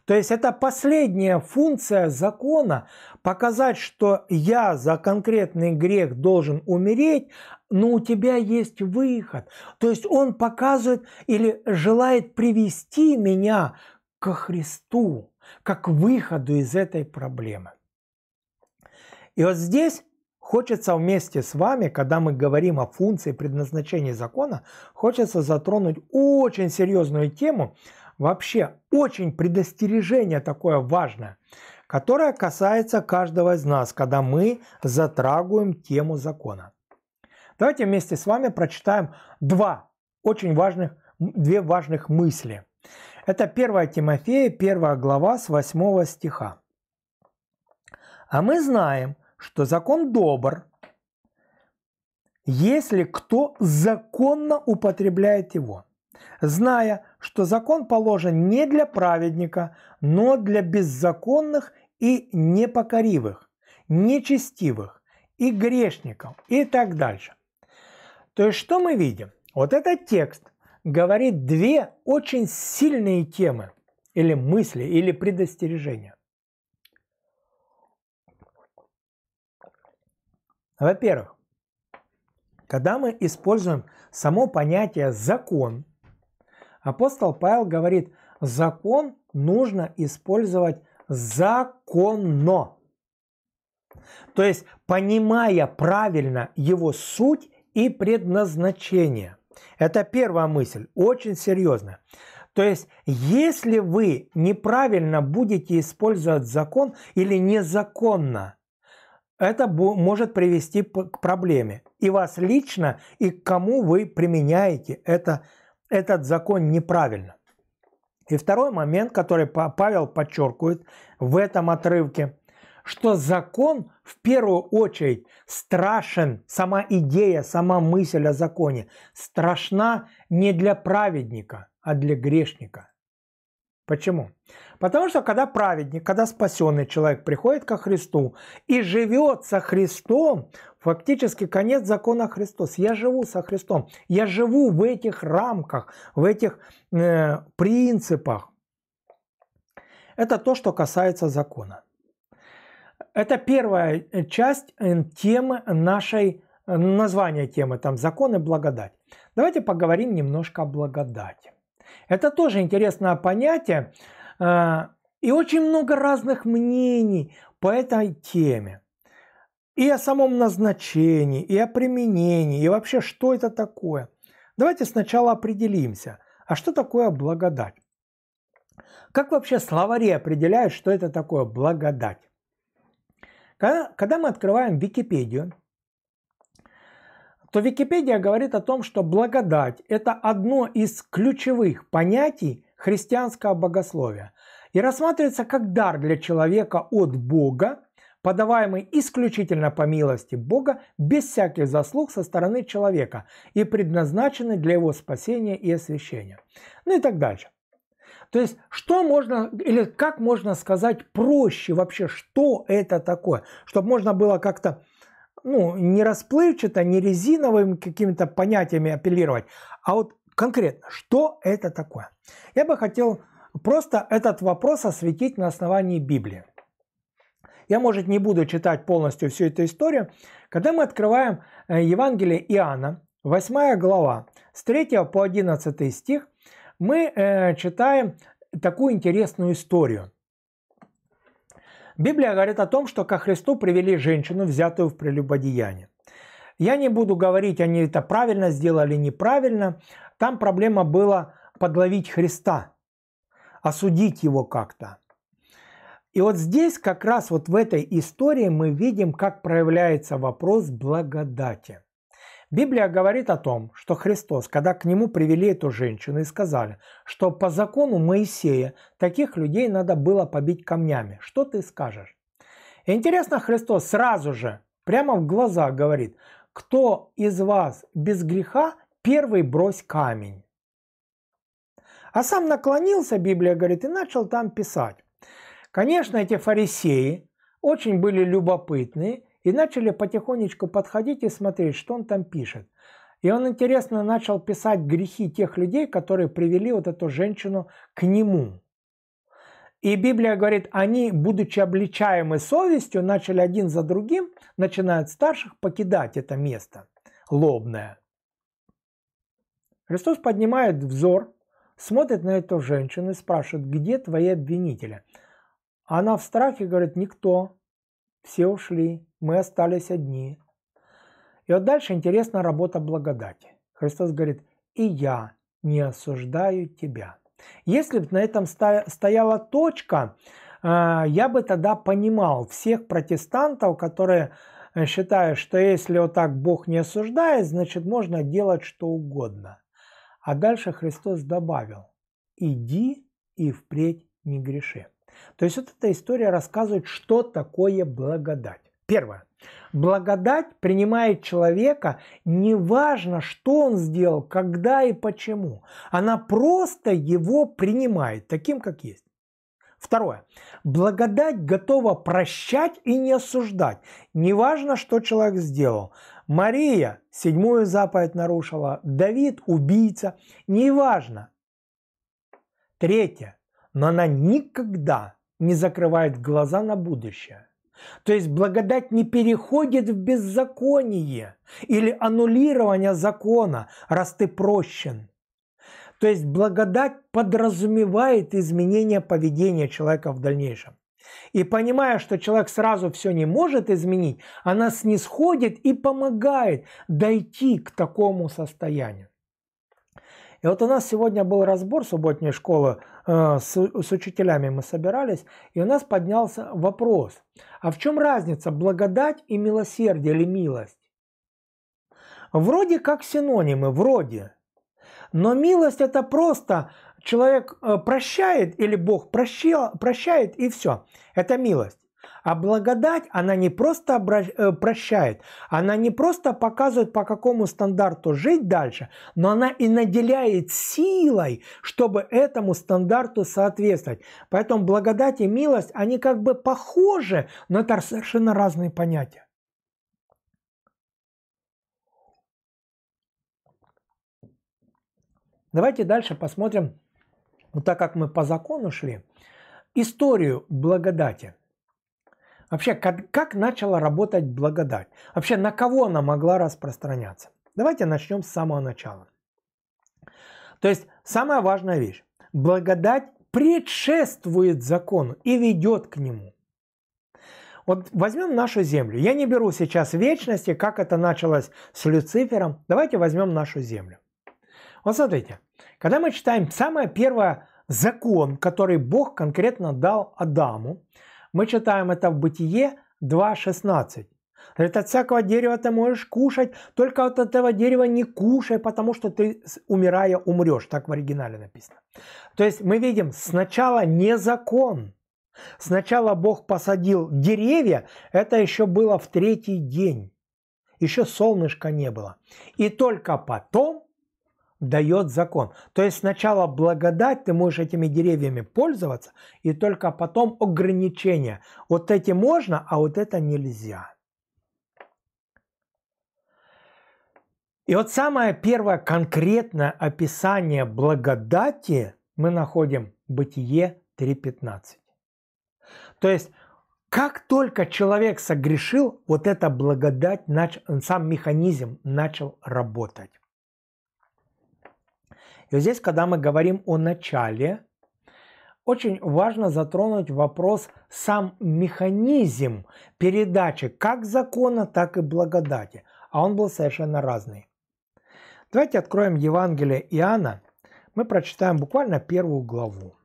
То есть это последняя функция закона – показать, что я за конкретный грех должен умереть, но у тебя есть выход. То есть он показывает или желает привести меня ко Христу как выходу из этой проблемы. И вот здесь хочется вместе с вами, когда мы говорим о функции предназначения закона, хочется затронуть очень серьезную тему, вообще очень предостережение такое важное, которое касается каждого из нас, когда мы затрагиваем тему закона. Давайте вместе с вами прочитаем два очень важных, две важных мысли – это 1 Тимофея, 1 глава с 8 стиха. А мы знаем, что закон добр, если кто законно употребляет его, зная, что закон положен не для праведника, но для беззаконных и непокоривых, нечестивых и грешников и так дальше. То есть что мы видим? Вот этот текст говорит две очень сильные темы или мысли, или предостережения. Во-первых, когда мы используем само понятие «закон», апостол Павел говорит, закон нужно использовать законно. То есть, понимая правильно его суть и предназначение – это первая мысль, очень серьезная. То есть, если вы неправильно будете использовать закон или незаконно, это может привести к проблеме. И вас лично, и к кому вы применяете это, этот закон неправильно. И второй момент, который Павел подчеркивает в этом отрывке, что закон в первую очередь страшен, сама идея, сама мысль о законе страшна не для праведника, а для грешника. Почему? Потому что когда праведник, когда спасенный человек приходит ко Христу и живет со Христом, фактически конец закона Христос. Я живу со Христом, я живу в этих рамках, в этих э, принципах. Это то, что касается закона. Это первая э, часть э, темы нашей, э, ну, названия темы, там закон и благодать. Давайте поговорим немножко о благодати. Это тоже интересное понятие, и очень много разных мнений по этой теме. И о самом назначении, и о применении, и вообще, что это такое. Давайте сначала определимся, а что такое благодать? Как вообще словари определяют, что это такое благодать? Когда, когда мы открываем Википедию, то Википедия говорит о том, что благодать – это одно из ключевых понятий христианского богословия и рассматривается как дар для человека от Бога, подаваемый исключительно по милости Бога, без всяких заслуг со стороны человека и предназначенный для его спасения и освящения. Ну и так дальше. То есть, что можно, или как можно сказать проще вообще, что это такое, чтобы можно было как-то ну, не расплывчато, не резиновыми какими-то понятиями апеллировать, а вот конкретно, что это такое? Я бы хотел просто этот вопрос осветить на основании Библии. Я, может, не буду читать полностью всю эту историю. Когда мы открываем э, Евангелие Иоанна, 8 глава, с 3 по 11 стих, мы э, читаем такую интересную историю. Библия говорит о том, что ко Христу привели женщину, взятую в прелюбодеяние. Я не буду говорить, они это правильно сделали, неправильно. Там проблема была подловить Христа, осудить его как-то. И вот здесь, как раз вот в этой истории мы видим, как проявляется вопрос благодати. Библия говорит о том, что Христос, когда к нему привели эту женщину и сказали, что по закону Моисея таких людей надо было побить камнями, что ты скажешь? интересно, Христос сразу же, прямо в глаза говорит, кто из вас без греха, первый брось камень. А сам наклонился, Библия говорит, и начал там писать. Конечно, эти фарисеи очень были любопытные и начали потихонечку подходить и смотреть, что он там пишет. И он, интересно, начал писать грехи тех людей, которые привели вот эту женщину к нему. И Библия говорит, они, будучи обличаемы совестью, начали один за другим, начиная от старших, покидать это место лобное. Христос поднимает взор, смотрит на эту женщину и спрашивает, где твои обвинители? Она в страхе говорит, никто. Все ушли, мы остались одни. И вот дальше интересна работа благодати. Христос говорит, и я не осуждаю тебя. Если бы на этом стояла точка, а, я бы тогда понимал всех протестантов, которые э, считают, что если вот так Бог не осуждает, значит можно делать что угодно. А дальше Христос добавил, иди и впредь не греши. То есть вот эта история рассказывает, что такое благодать. Первое. Благодать принимает человека, неважно, что он сделал, когда и почему. Она просто его принимает, таким, как есть. Второе. Благодать готова прощать и не осуждать. Неважно, что человек сделал. Мария седьмую заповедь нарушила, Давид убийца. Неважно. Третье но она никогда не закрывает глаза на будущее. То есть благодать не переходит в беззаконие или аннулирование закона, раз ты прощен. То есть благодать подразумевает изменение поведения человека в дальнейшем. И понимая, что человек сразу все не может изменить, она снисходит и помогает дойти к такому состоянию. И вот у нас сегодня был разбор субботней школы э, с, с учителями, мы собирались, и у нас поднялся вопрос, а в чем разница благодать и милосердие или милость? Вроде как синонимы, вроде. Но милость это просто человек э, прощает или Бог прощал, прощает и все. Это милость. А благодать, она не просто э, прощает, она не просто показывает, по какому стандарту жить дальше, но она и наделяет силой, чтобы этому стандарту соответствовать. Поэтому благодать и милость, они как бы похожи, но это совершенно разные понятия. Давайте дальше посмотрим, вот ну, так как мы по закону шли, историю благодати – Вообще, как, как начала работать благодать? Вообще, на кого она могла распространяться? Давайте начнем с самого начала. То есть, самая важная вещь. Благодать предшествует закону и ведет к нему. Вот возьмем нашу землю. Я не беру сейчас вечности, как это началось с Люцифером. Давайте возьмем нашу землю. Вот смотрите, когда мы читаем самое первое закон, который Бог конкретно дал Адаму, мы читаем это в Бытие 2.16. Говорит, от всякого дерева ты можешь кушать, только от этого дерева не кушай, потому что ты, умирая, умрешь. Так в оригинале написано. То есть мы видим, сначала не закон. Сначала Бог посадил деревья, это еще было в третий день. Еще солнышка не было. И только потом дает закон. То есть сначала благодать, ты можешь этими деревьями пользоваться, и только потом ограничения. Вот эти можно, а вот это нельзя. И вот самое первое конкретное описание благодати мы находим в Бытие 3.15. То есть как только человек согрешил, вот эта благодать, сам механизм начал работать. И здесь, когда мы говорим о начале, очень важно затронуть вопрос сам механизм передачи как закона, так и благодати. А он был совершенно разный. Давайте откроем Евангелие Иоанна. Мы прочитаем буквально первую главу.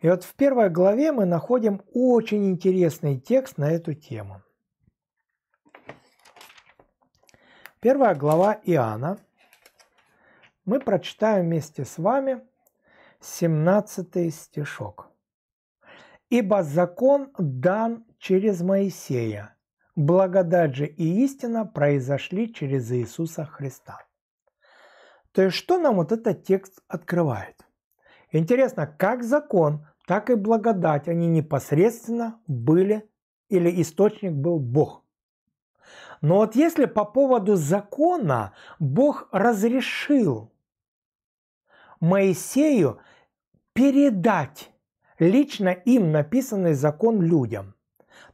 И вот в первой главе мы находим очень интересный текст на эту тему. Первая глава Иоанна – мы прочитаем вместе с вами 17 стишок. «Ибо закон дан через Моисея, благодать же и истина произошли через Иисуса Христа». То есть что нам вот этот текст открывает? Интересно, как закон, так и благодать, они непосредственно были или источник был Бог. Но вот если по поводу закона Бог разрешил Моисею передать лично им написанный закон людям.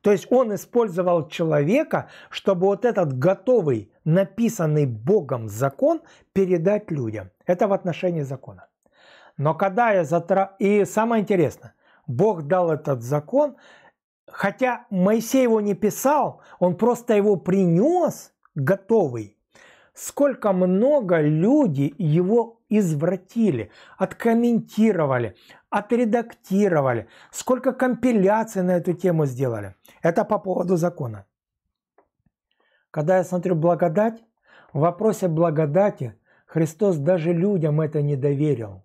То есть он использовал человека, чтобы вот этот готовый, написанный Богом закон передать людям. Это в отношении закона. Но когда я затра... И самое интересное, Бог дал этот закон, Хотя Моисей его не писал, он просто его принес готовый. Сколько много люди его извратили, откомментировали, отредактировали, сколько компиляций на эту тему сделали. Это по поводу закона. Когда я смотрю благодать, в вопросе благодати Христос даже людям это не доверил.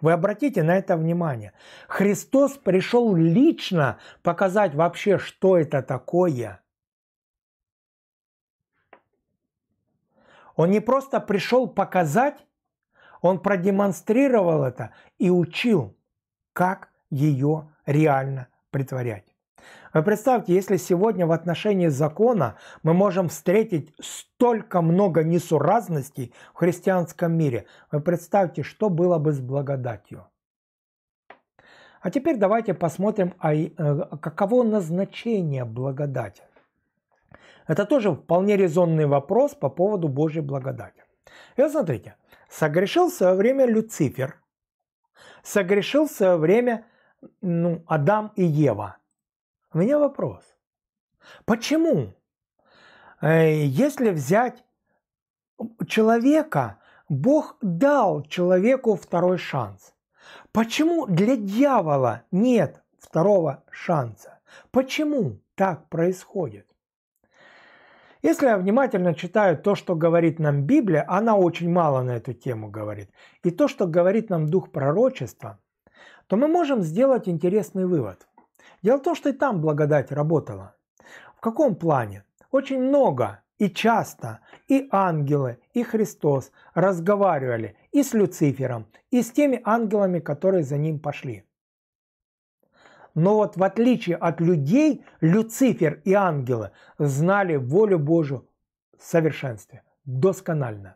Вы обратите на это внимание. Христос пришел лично показать вообще, что это такое. Он не просто пришел показать, он продемонстрировал это и учил, как ее реально притворять. Вы представьте, если сегодня в отношении закона мы можем встретить столько много несуразностей в христианском мире, вы представьте, что было бы с благодатью. А теперь давайте посмотрим, а э, каково назначение благодати. Это тоже вполне резонный вопрос по поводу Божьей благодати. И вот смотрите, согрешил в свое время Люцифер, согрешил в свое время ну, Адам и Ева – у меня вопрос. Почему? Э, если взять человека, Бог дал человеку второй шанс. Почему для дьявола нет второго шанса? Почему так происходит? Если я внимательно читаю то, что говорит нам Библия, она очень мало на эту тему говорит, и то, что говорит нам дух пророчества, то мы можем сделать интересный вывод – Дело в том, что и там благодать работала. В каком плане? Очень много и часто и ангелы, и Христос разговаривали и с Люцифером, и с теми ангелами, которые за ним пошли. Но вот в отличие от людей, Люцифер и ангелы знали волю Божию в совершенстве, досконально.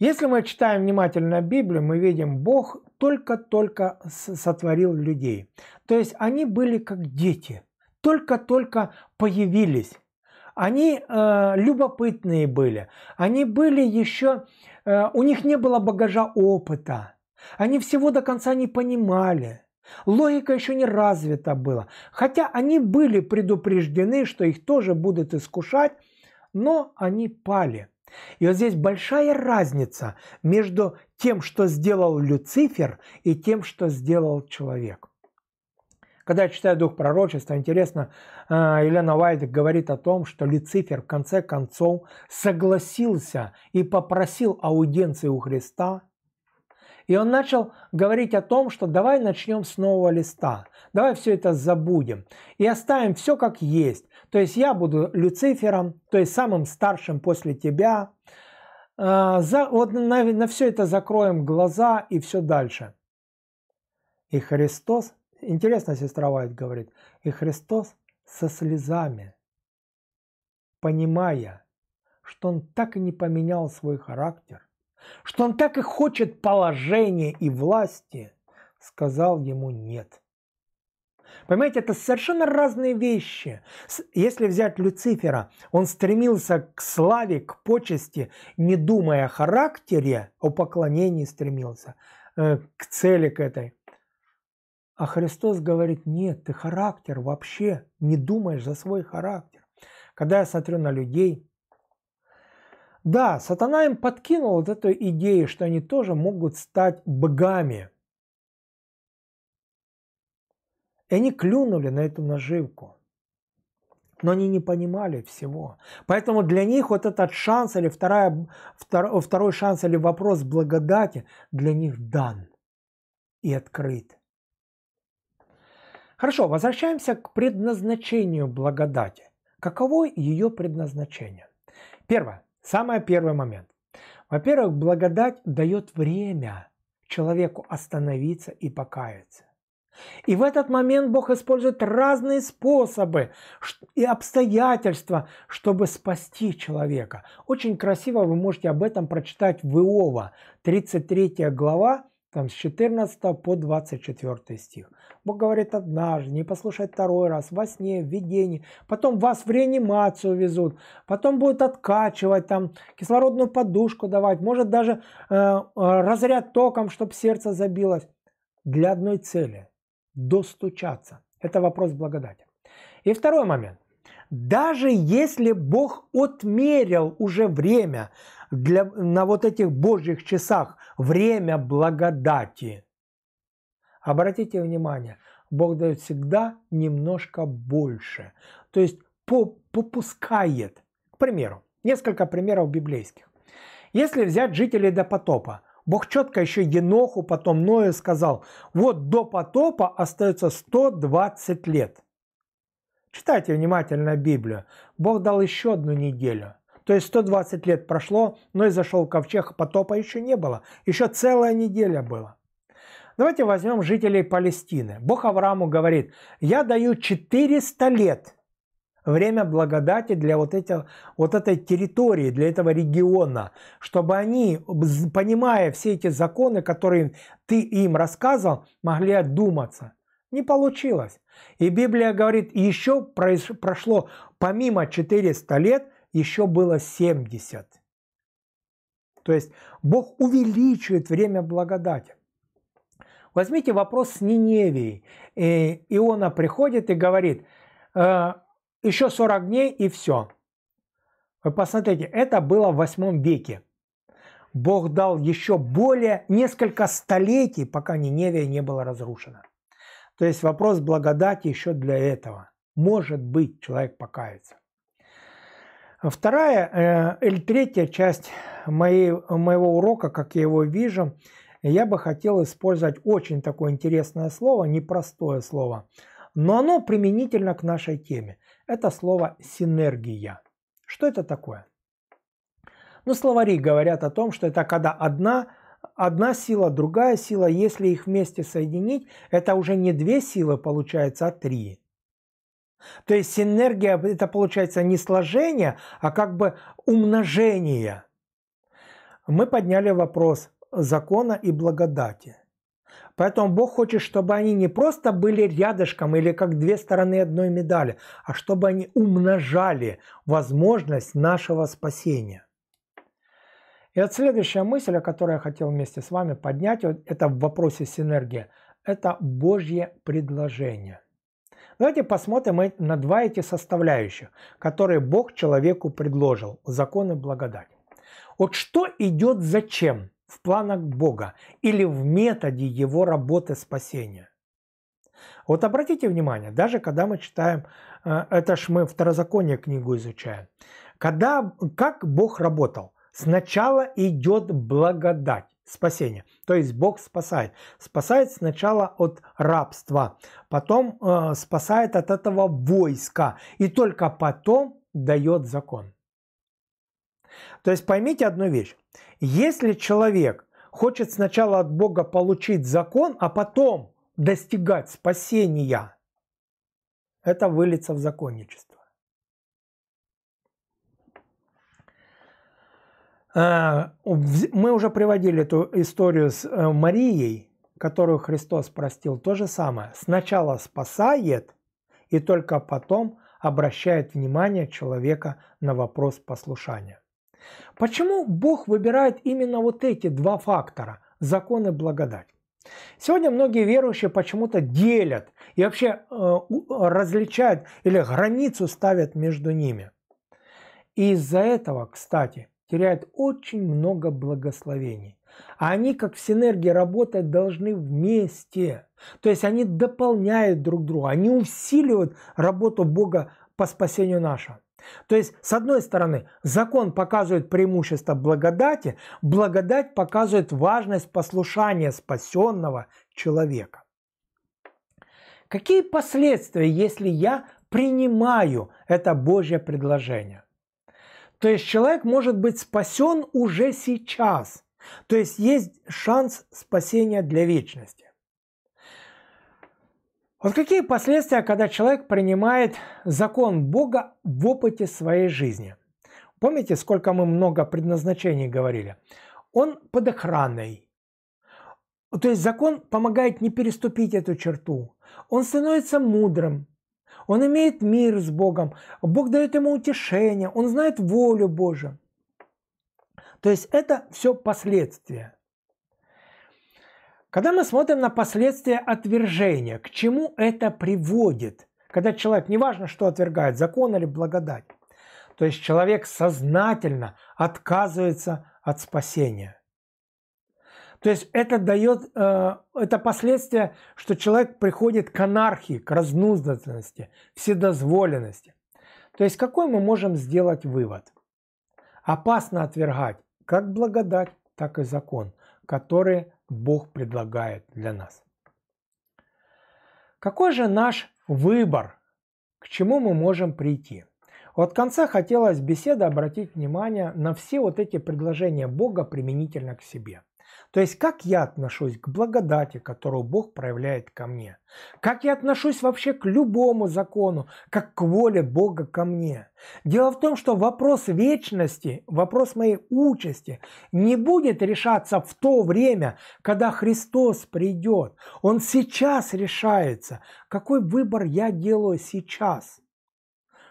Если мы читаем внимательно Библию, мы видим, Бог только-только сотворил людей. То есть они были как дети, только-только появились. Они э, любопытные были, они были еще, э, у них не было багажа опыта, они всего до конца не понимали. Логика еще не развита была. Хотя они были предупреждены, что их тоже будут искушать, но они пали. И вот здесь большая разница между тем, что сделал Люцифер, и тем, что сделал человек. Когда я читаю «Дух пророчества», интересно, а, Елена Вайт говорит о том, что Люцифер в конце концов согласился и попросил аудиенции у Христа – и он начал говорить о том, что давай начнем с нового листа, давай все это забудем и оставим все как есть. То есть я буду Люцифером, то есть самым старшим после тебя. А, за, вот на, на все это закроем глаза и все дальше. И Христос, интересно сестра Вайт говорит, и Христос со слезами, понимая, что он так и не поменял свой характер, что он так и хочет положения и власти, сказал ему нет. Понимаете, это совершенно разные вещи. Если взять Люцифера, он стремился к славе, к почести, не думая о характере, о поклонении стремился, э, к цели к этой. А Христос говорит, нет, ты характер вообще не думаешь за свой характер. Когда я смотрю на людей, да, сатана им подкинул вот эту идею, что они тоже могут стать богами. И они клюнули на эту наживку. Но они не понимали всего. Поэтому для них вот этот шанс или вторая, втор, второй шанс или вопрос благодати для них дан и открыт. Хорошо, возвращаемся к предназначению благодати. Каково ее предназначение? Первое. Самый первый момент. Во-первых, благодать дает время человеку остановиться и покаяться. И в этот момент Бог использует разные способы и обстоятельства, чтобы спасти человека. Очень красиво вы можете об этом прочитать в Иова, 33 глава, там с 14 по 24 стих. Бог говорит однажды, не послушать второй раз, во сне, в видении, потом вас в реанимацию везут, потом будут откачивать, там кислородную подушку давать, может даже э, э разряд током, чтобы сердце забилось. Для одной цели – достучаться. Это вопрос благодати. И второй момент. Даже если Бог отмерил уже время, для, на вот этих Божьих часах время благодати. Обратите внимание, Бог дает всегда немножко больше. То есть попускает. К примеру, несколько примеров библейских. Если взять жителей до потопа, Бог четко еще Еноху, потом Ною сказал, вот до потопа остается 120 лет. Читайте внимательно Библию. Бог дал еще одну неделю. То есть 120 лет прошло, но и зашел ковчег, потопа еще не было. Еще целая неделя была. Давайте возьмем жителей Палестины. Бог Аврааму говорит, я даю 400 лет время благодати для вот, эти, вот этой территории, для этого региона, чтобы они, понимая все эти законы, которые ты им рассказывал, могли отдуматься. Не получилось. И Библия говорит, еще прошло помимо 400 лет – еще было 70. То есть Бог увеличивает время благодати. Возьмите вопрос с Ниневией. Э, и Иона приходит и говорит, э, еще 40 дней и все. Вы посмотрите, это было в 8 веке. Бог дал еще более несколько столетий, пока Ниневия не была разрушена. То есть вопрос благодати еще для этого. Может быть, человек покается. Вторая э, или третья часть моей, моего урока, как я его вижу, я бы хотел использовать очень такое интересное слово, непростое слово, но оно применительно к нашей теме. Это слово «синергия». Что это такое? Ну, словари говорят о том, что это когда одна, одна сила, другая сила, если их вместе соединить, это уже не две силы получается, а три. То есть синергия – это получается не сложение, а как бы умножение. Мы подняли вопрос закона и благодати. Поэтому Бог хочет, чтобы они не просто были рядышком или как две стороны одной медали, а чтобы они умножали возможность нашего спасения. И вот следующая мысль, о которой я хотел вместе с вами поднять, вот это в вопросе синергии, это Божье предложение – Давайте посмотрим э, на два эти составляющих, которые Бог человеку предложил – закон и благодать. Вот что идет зачем в планах Бога или в методе его работы спасения? Вот обратите внимание, даже когда мы читаем, э, это ж мы второзаконие книгу изучаем, когда, как Бог работал? Сначала идет благодать, спасение – то есть Бог спасает. Спасает сначала от рабства, потом э, спасает от этого войска, и только потом дает закон. То есть поймите одну вещь. Если человек хочет сначала от Бога получить закон, а потом достигать спасения, это выльется в законничество. А, мы уже приводили эту историю с э, Марией, которую Христос простил. То же самое. Сначала спасает, и только потом обращает внимание человека на вопрос послушания. Почему Бог выбирает именно вот эти два фактора – закон и благодать? Сегодня многие верующие почему-то делят и вообще э, различают или границу ставят между ними. И из-за этого, кстати, теряют очень много благословений. А они, как в синергии работают, должны вместе. То есть они дополняют друг друга, они усиливают работу Бога по спасению нашего. То есть, с одной стороны, закон показывает преимущество благодати, благодать показывает важность послушания спасенного человека. Какие последствия, если я принимаю это Божье предложение? То есть человек может быть спасен уже сейчас. То есть есть шанс спасения для вечности. Вот какие последствия, когда человек принимает закон Бога в опыте своей жизни? Помните, сколько мы много предназначений говорили? Он под охраной. То есть закон помогает не переступить эту черту. Он становится мудрым, он имеет мир с Богом, Бог дает ему утешение, он знает волю Божию. То есть это все последствия. Когда мы смотрим на последствия отвержения, к чему это приводит, когда человек, неважно, что отвергает, закон или благодать, то есть человек сознательно отказывается от спасения. То есть это дает, э, это последствия, что человек приходит к анархии, к разнузданности, вседозволенности. То есть какой мы можем сделать вывод? Опасно отвергать как благодать, так и закон, который Бог предлагает для нас. Какой же наш выбор, к чему мы можем прийти? Вот конца хотелось беседы обратить внимание на все вот эти предложения Бога применительно к себе – то есть, как я отношусь к благодати, которую Бог проявляет ко мне? Как я отношусь вообще к любому закону, как к воле Бога ко мне? Дело в том, что вопрос вечности, вопрос моей участи не будет решаться в то время, когда Христос придет. Он сейчас решается. Какой выбор я делаю сейчас?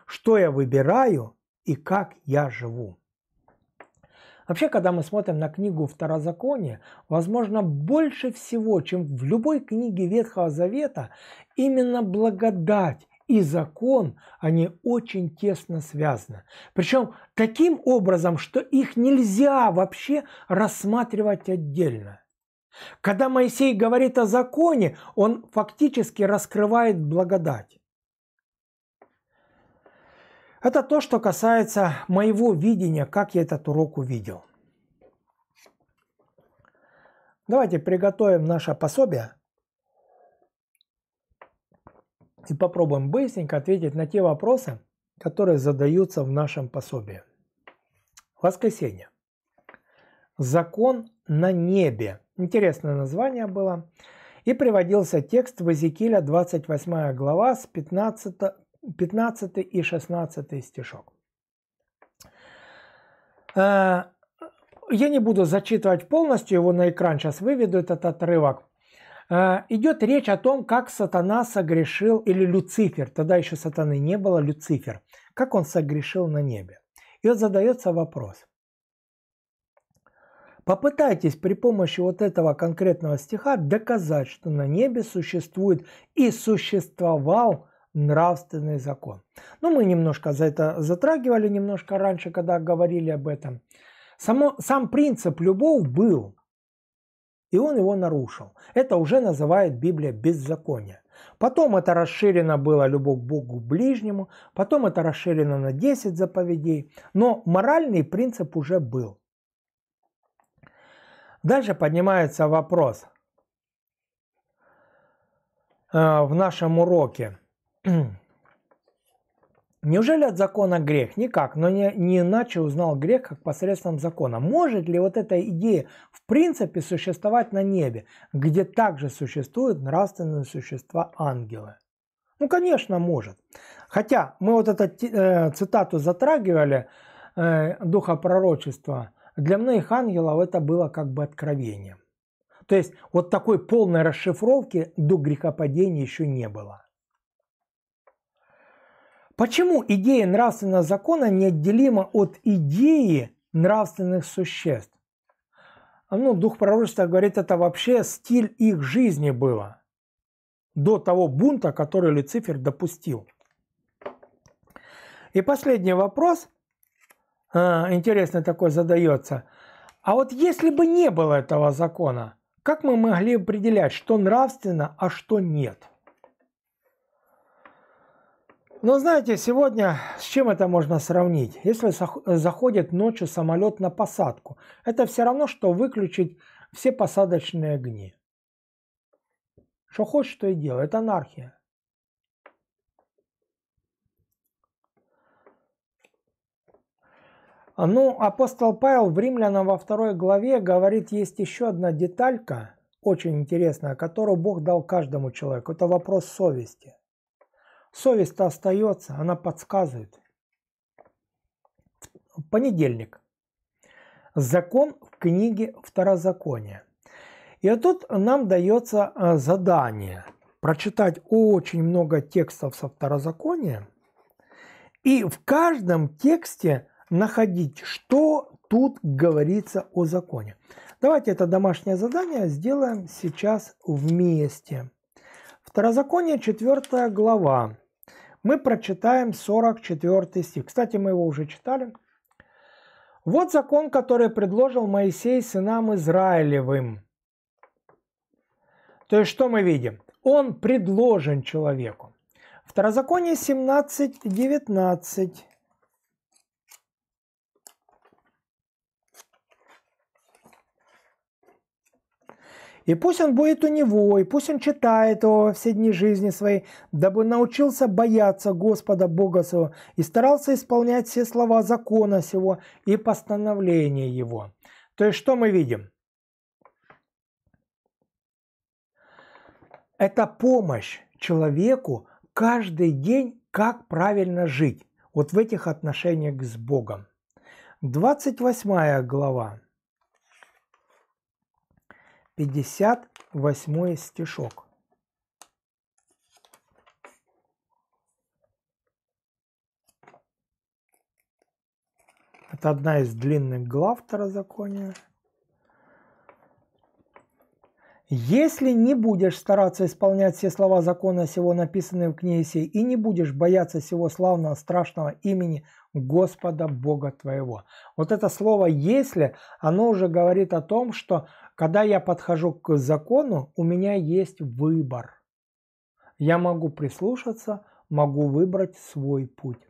Что я выбираю и как я живу? Вообще, когда мы смотрим на книгу Второзакония, возможно, больше всего, чем в любой книге Ветхого Завета, именно благодать и закон, они очень тесно связаны. Причем таким образом, что их нельзя вообще рассматривать отдельно. Когда Моисей говорит о законе, он фактически раскрывает благодать. Это то, что касается моего видения, как я этот урок увидел. Давайте приготовим наше пособие и попробуем быстренько ответить на те вопросы, которые задаются в нашем пособии. Воскресенье. Закон на небе. Интересное название было. И приводился текст Вазикиля, 28 глава, с 15, 15 и 16 стишок. Э, я не буду зачитывать полностью, его на экран сейчас выведу этот отрывок. Э, идет речь о том, как сатана согрешил, или Люцифер, тогда еще сатаны не было, Люцифер, как он согрешил на небе. И вот задается вопрос. Попытайтесь при помощи вот этого конкретного стиха доказать, что на небе существует и существовал нравственный закон. Ну, мы немножко за это затрагивали немножко раньше, когда говорили об этом. Само, сам принцип «любовь» был, и он его нарушил. Это уже называет Библия беззаконие. Потом это расширено было любовь к Богу ближнему, потом это расширено на 10 заповедей, но моральный принцип уже был. Дальше поднимается вопрос э, в нашем уроке – Неужели от закона грех? Никак, но не, не иначе узнал грех, как посредством закона. Может ли вот эта идея в принципе существовать на небе, где также существуют нравственные существа ангелы? Ну, конечно, может. Хотя мы вот эту э, цитату затрагивали э, духа пророчества. Для многих ангелов это было как бы откровением. То есть вот такой полной расшифровки до грехопадения еще не было. Почему идея нравственного закона неотделима от идеи нравственных существ? Ну, дух пророчества говорит, это вообще стиль их жизни было до того бунта, который Люцифер допустил. И последний вопрос, э, интересный такой задается. А вот если бы не было этого закона, как мы могли определять, что нравственно, а что нет? Но ну, знаете, сегодня с чем это можно сравнить? Если заходит ночью самолет на посадку, это все равно, что выключить все посадочные огни. Что хочешь, что и делай. Это анархия. А, ну, апостол Павел в Римлянам во второй главе говорит, есть еще одна деталька, очень интересная, которую Бог дал каждому человеку. Это вопрос совести. Совесть-то остается, она подсказывает. понедельник. Закон в книге Второзакония. И вот тут нам дается э, задание прочитать очень много текстов со Второзакония и в каждом тексте находить, что тут говорится о законе. Давайте это домашнее задание сделаем сейчас вместе. Второзаконие, 4 глава, мы прочитаем 44 стих. Кстати, мы его уже читали. Вот закон, который предложил Моисей сынам Израилевым. То есть, что мы видим? Он предложен человеку. Второзаконие 17, 19. И пусть он будет у него, и пусть он читает его все дни жизни своей, дабы научился бояться Господа Бога своего и старался исполнять все слова закона сего и постановления его». То есть что мы видим? Это помощь человеку каждый день, как правильно жить вот в этих отношениях с Богом. 28 глава. 58 стишок. Это одна из длинных глав второзакония. Если не будешь стараться исполнять все слова закона сего, написанные в книге сей, и не будешь бояться всего славного, страшного имени Господа Бога твоего. Вот это слово «если», оно уже говорит о том, что когда я подхожу к закону, у меня есть выбор. Я могу прислушаться, могу выбрать свой путь.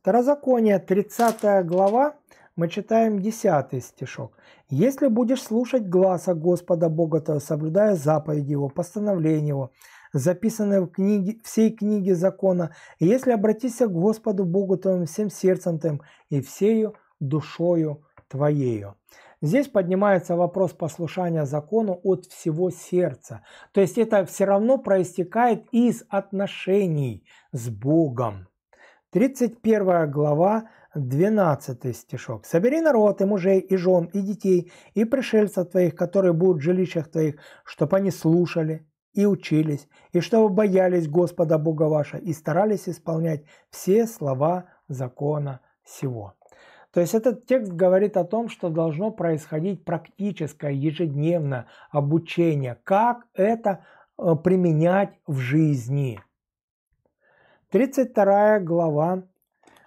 Второзаконие, 30 глава, мы читаем 10 стишок. «Если будешь слушать гласа Господа Бога Твоего, соблюдая заповеди Его, постановления Его, записанные в книге, всей книге закона, и если обратишься к Господу Богу Твоему всем сердцем Твоим и всею душою Твоею». Здесь поднимается вопрос послушания закону от всего сердца. То есть это все равно проистекает из отношений с Богом. 31 глава, 12 стишок. «Собери народ и мужей, и жен, и детей, и пришельцев твоих, которые будут в жилищах твоих, чтобы они слушали и учились, и чтобы боялись Господа Бога ваша, и старались исполнять все слова закона сего». То есть этот текст говорит о том, что должно происходить практическое ежедневное обучение, как это э, применять в жизни. 32 глава,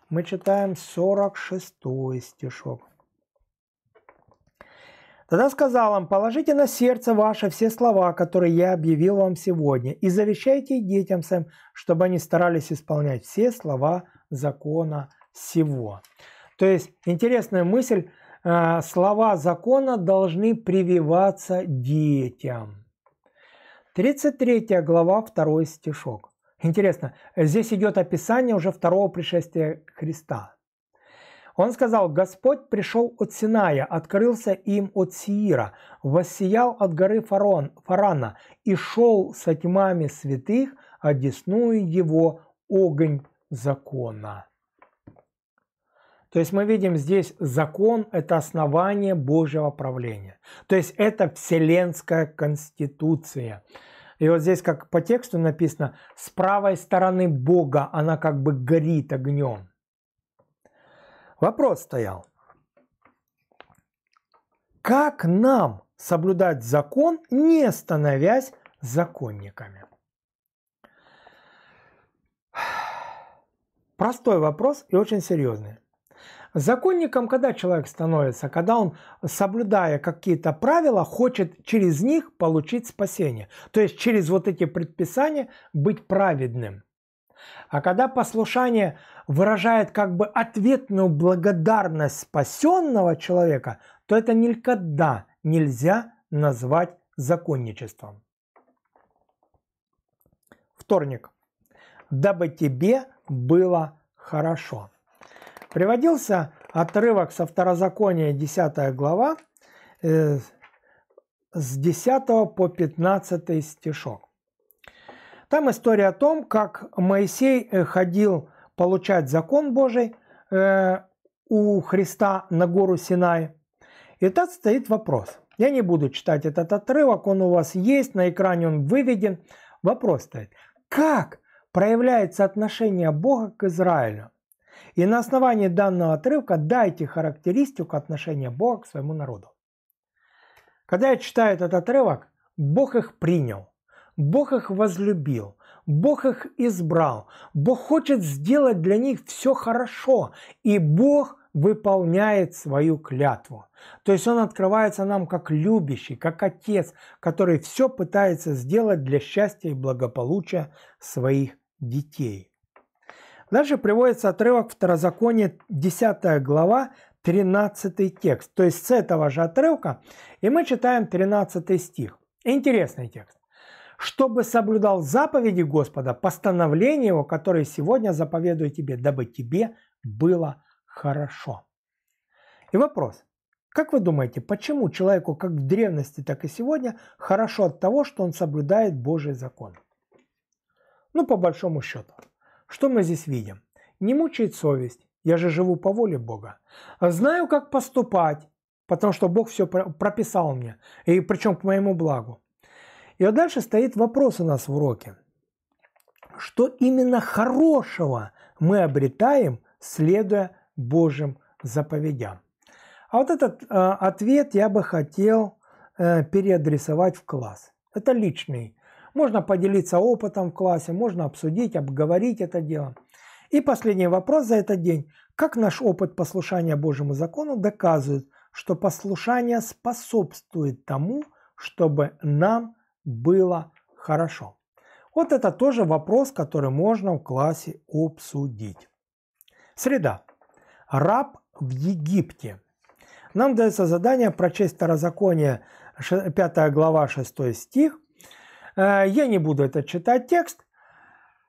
мы читаем 46 стишок. Тогда сказал им, положите на сердце ваше все слова, которые я объявил вам сегодня, и завещайте детям своим, чтобы они старались исполнять все слова закона всего. То есть интересная мысль, э, слова закона должны прививаться детям. 33 глава, 2 стишок. Интересно, здесь идет описание уже второго пришествия Христа. Он сказал, Господь пришел от Синая, открылся им от Сиира, воссиял от горы Фарон, Фарана и шел со тьмами святых, одесную его огонь закона. То есть мы видим здесь закон – это основание Божьего правления. То есть это вселенская конституция. И вот здесь как по тексту написано, с правой стороны Бога она как бы горит огнем. Вопрос стоял. Как нам соблюдать закон, не становясь законниками? Простой вопрос и очень серьезный. Законником когда человек становится? Когда он, соблюдая какие-то правила, хочет через них получить спасение. То есть через вот эти предписания быть праведным. А когда послушание выражает как бы ответную благодарность спасенного человека, то это никогда нельзя назвать законничеством. Вторник. Дабы тебе было хорошо. Приводился отрывок со Второзакония, 10 глава, э, с 10 по 15 стишок. Там история о том, как Моисей э, ходил получать закон Божий э, у Христа на гору Синай. И тут стоит вопрос. Я не буду читать этот отрывок, он у вас есть, на экране он выведен. Вопрос стоит. Как проявляется отношение Бога к Израилю? И на основании данного отрывка дайте характеристику отношения Бога к своему народу. Когда я читаю этот отрывок, Бог их принял, Бог их возлюбил, Бог их избрал, Бог хочет сделать для них все хорошо, и Бог выполняет свою клятву. То есть Он открывается нам как любящий, как отец, который все пытается сделать для счастья и благополучия своих детей. Дальше приводится отрывок Второзакония, 10 глава, 13 текст. То есть с этого же отрывка, и мы читаем 13 стих. Интересный текст. «Чтобы соблюдал заповеди Господа, постановление Его, которое сегодня заповедую тебе, дабы тебе было хорошо». И вопрос. Как вы думаете, почему человеку как в древности, так и сегодня хорошо от того, что он соблюдает Божий закон? Ну, по большому счету – что мы здесь видим? Не мучает совесть, я же живу по воле Бога. Знаю, как поступать, потому что Бог все прописал мне, и причем к моему благу. И вот дальше стоит вопрос у нас в уроке. Что именно хорошего мы обретаем, следуя Божьим заповедям? А вот этот э, ответ я бы хотел э, переадресовать в класс. Это личный можно поделиться опытом в классе, можно обсудить, обговорить это дело. И последний вопрос за этот день. Как наш опыт послушания Божьему закону доказывает, что послушание способствует тому, чтобы нам было хорошо? Вот это тоже вопрос, который можно в классе обсудить. Среда. Раб в Египте. Нам дается задание прочесть Второзаконие 5 глава 6 стих Э, я не буду это читать текст.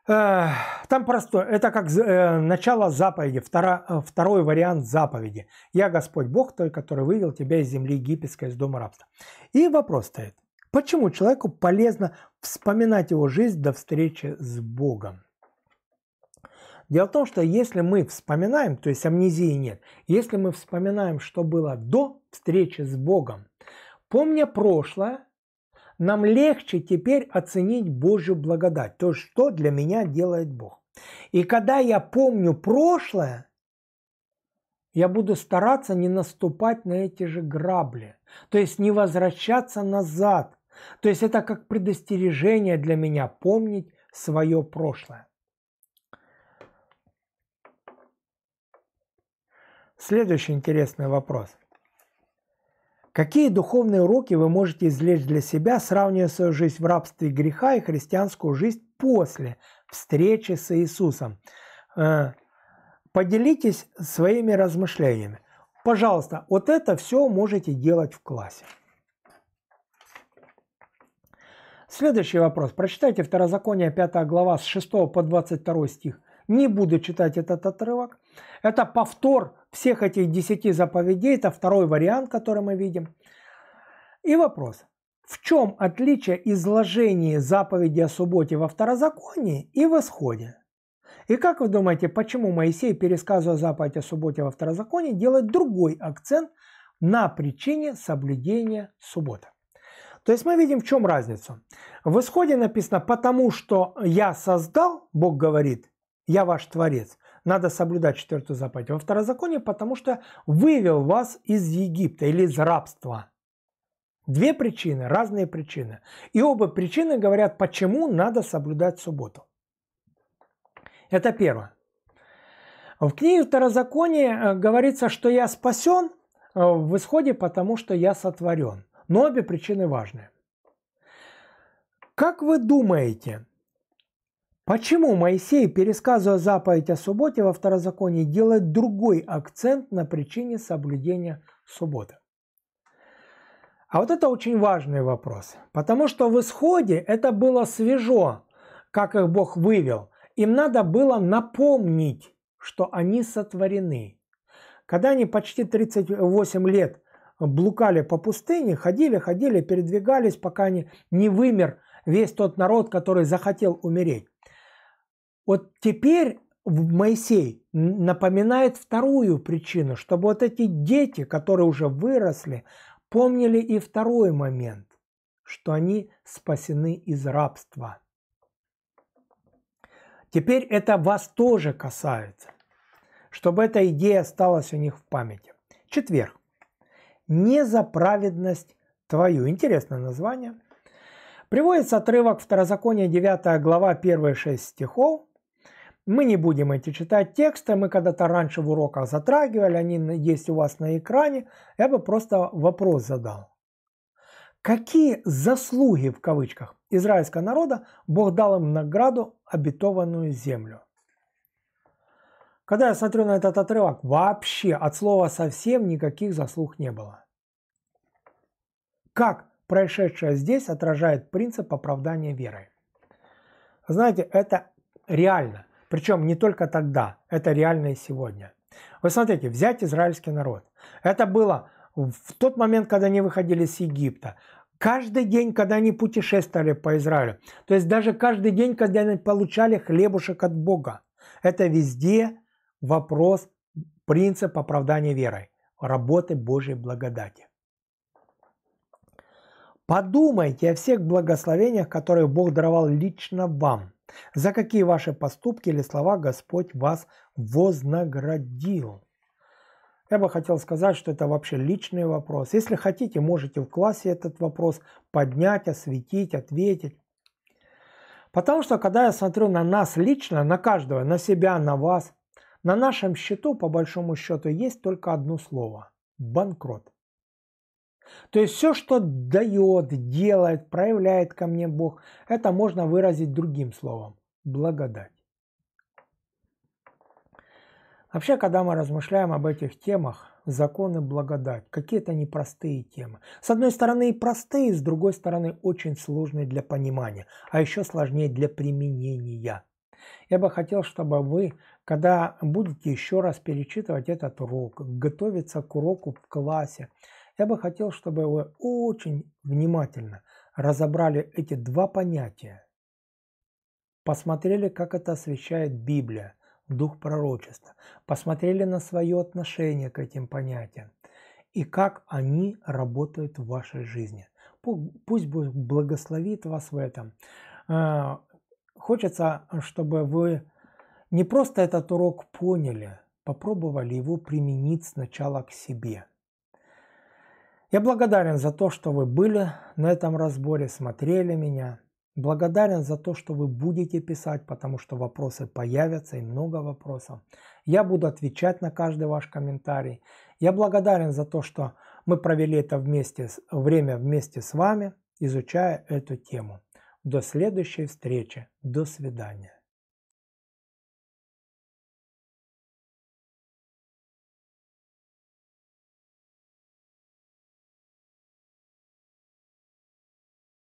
Э, там просто, это как э, начало заповеди, второй вариант заповеди. «Я Господь Бог, Той, который вывел тебя из земли египетской, из дома рабства». И вопрос стоит, почему человеку полезно вспоминать его жизнь до встречи с Богом? Дело в том, что если мы вспоминаем, то есть амнезии нет, если мы вспоминаем, что было до встречи с Богом, помня прошлое, нам легче теперь оценить Божью благодать, то, что для меня делает Бог. И когда я помню прошлое, я буду стараться не наступать на эти же грабли, то есть не возвращаться назад. То есть это как предостережение для меня помнить свое прошлое. Следующий интересный вопрос. Какие духовные уроки вы можете извлечь для себя, сравнивая свою жизнь в рабстве греха и христианскую жизнь после встречи с Иисусом? Э, поделитесь своими размышлениями. Пожалуйста, вот это все можете делать в классе. Следующий вопрос. Прочитайте Второзаконие 5 глава с 6 по 22 стих – не буду читать этот отрывок. Это повтор всех этих десяти заповедей, это второй вариант, который мы видим. И вопрос, в чем отличие изложения заповеди о субботе во второзаконии и в исходе? И как вы думаете, почему Моисей, пересказывая заповедь о субботе во второзаконии, делает другой акцент на причине соблюдения субботы? То есть мы видим, в чем разница. В исходе написано, потому что я создал, Бог говорит, я ваш Творец. Надо соблюдать четвертую заповедь во второзаконии, потому что вывел вас из Египта или из рабства. Две причины, разные причины. И оба причины говорят, почему надо соблюдать субботу. Это первое. В книге Второзакония э, говорится, что я спасен э, в исходе, потому что я сотворен. Но обе причины важны. Как вы думаете, Почему Моисей, пересказывая заповедь о субботе во второзаконии, делает другой акцент на причине соблюдения субботы? А вот это очень важный вопрос, потому что в исходе это было свежо, как их Бог вывел. Им надо было напомнить, что они сотворены. Когда они почти 38 лет блукали по пустыне, ходили, ходили, передвигались, пока не, не вымер весь тот народ, который захотел умереть. Вот теперь Моисей напоминает вторую причину, чтобы вот эти дети, которые уже выросли, помнили и второй момент, что они спасены из рабства. Теперь это вас тоже касается, чтобы эта идея осталась у них в памяти. Четверг. Не за праведность твою. Интересное название. Приводится отрывок Второзакония 9 глава 1-6 стихов – мы не будем эти читать тексты, мы когда-то раньше в уроках затрагивали, они есть у вас на экране. Я бы просто вопрос задал. Какие заслуги, в кавычках, израильского народа Бог дал им награду обетованную землю? Когда я смотрю на этот отрывок, вообще от слова совсем никаких заслуг не было. Как происшедшее здесь отражает принцип оправдания верой? Знаете, это реально. Причем не только тогда, это реально и сегодня. Вы смотрите, взять израильский народ. Это было в тот момент, когда они выходили с Египта. Каждый день, когда они путешествовали по Израилю. То есть даже каждый день, когда они получали хлебушек от Бога. Это везде вопрос, принципа оправдания верой, работы Божьей благодати. Подумайте о всех благословениях, которые Бог даровал лично вам за какие ваши поступки или слова Господь вас вознаградил. Я бы хотел сказать, что это вообще личный вопрос. Если хотите, можете в классе этот вопрос поднять, осветить, ответить. Потому что, когда я смотрю на нас лично, на каждого, на себя, на вас, на нашем счету, по большому счету, есть только одно слово – банкрот. То есть все, что дает, делает, проявляет ко мне Бог, это можно выразить другим словом – благодать. Вообще, когда мы размышляем об этих темах, законы благодать, какие-то непростые темы. С одной стороны и простые, с другой стороны очень сложные для понимания, а еще сложнее для применения. Я бы хотел, чтобы вы, когда будете еще раз перечитывать этот урок, готовиться к уроку в классе, я бы хотел, чтобы вы очень внимательно разобрали эти два понятия. Посмотрели, как это освещает Библия, дух пророчества. Посмотрели на свое отношение к этим понятиям и как они работают в вашей жизни. Пусть Бог благословит вас в этом. А, хочется, чтобы вы не просто этот урок поняли, попробовали его применить сначала к себе – я благодарен за то, что вы были на этом разборе, смотрели меня. Благодарен за то, что вы будете писать, потому что вопросы появятся и много вопросов. Я буду отвечать на каждый ваш комментарий. Я благодарен за то, что мы провели это вместе, время вместе с вами, изучая эту тему. До следующей встречи. До свидания.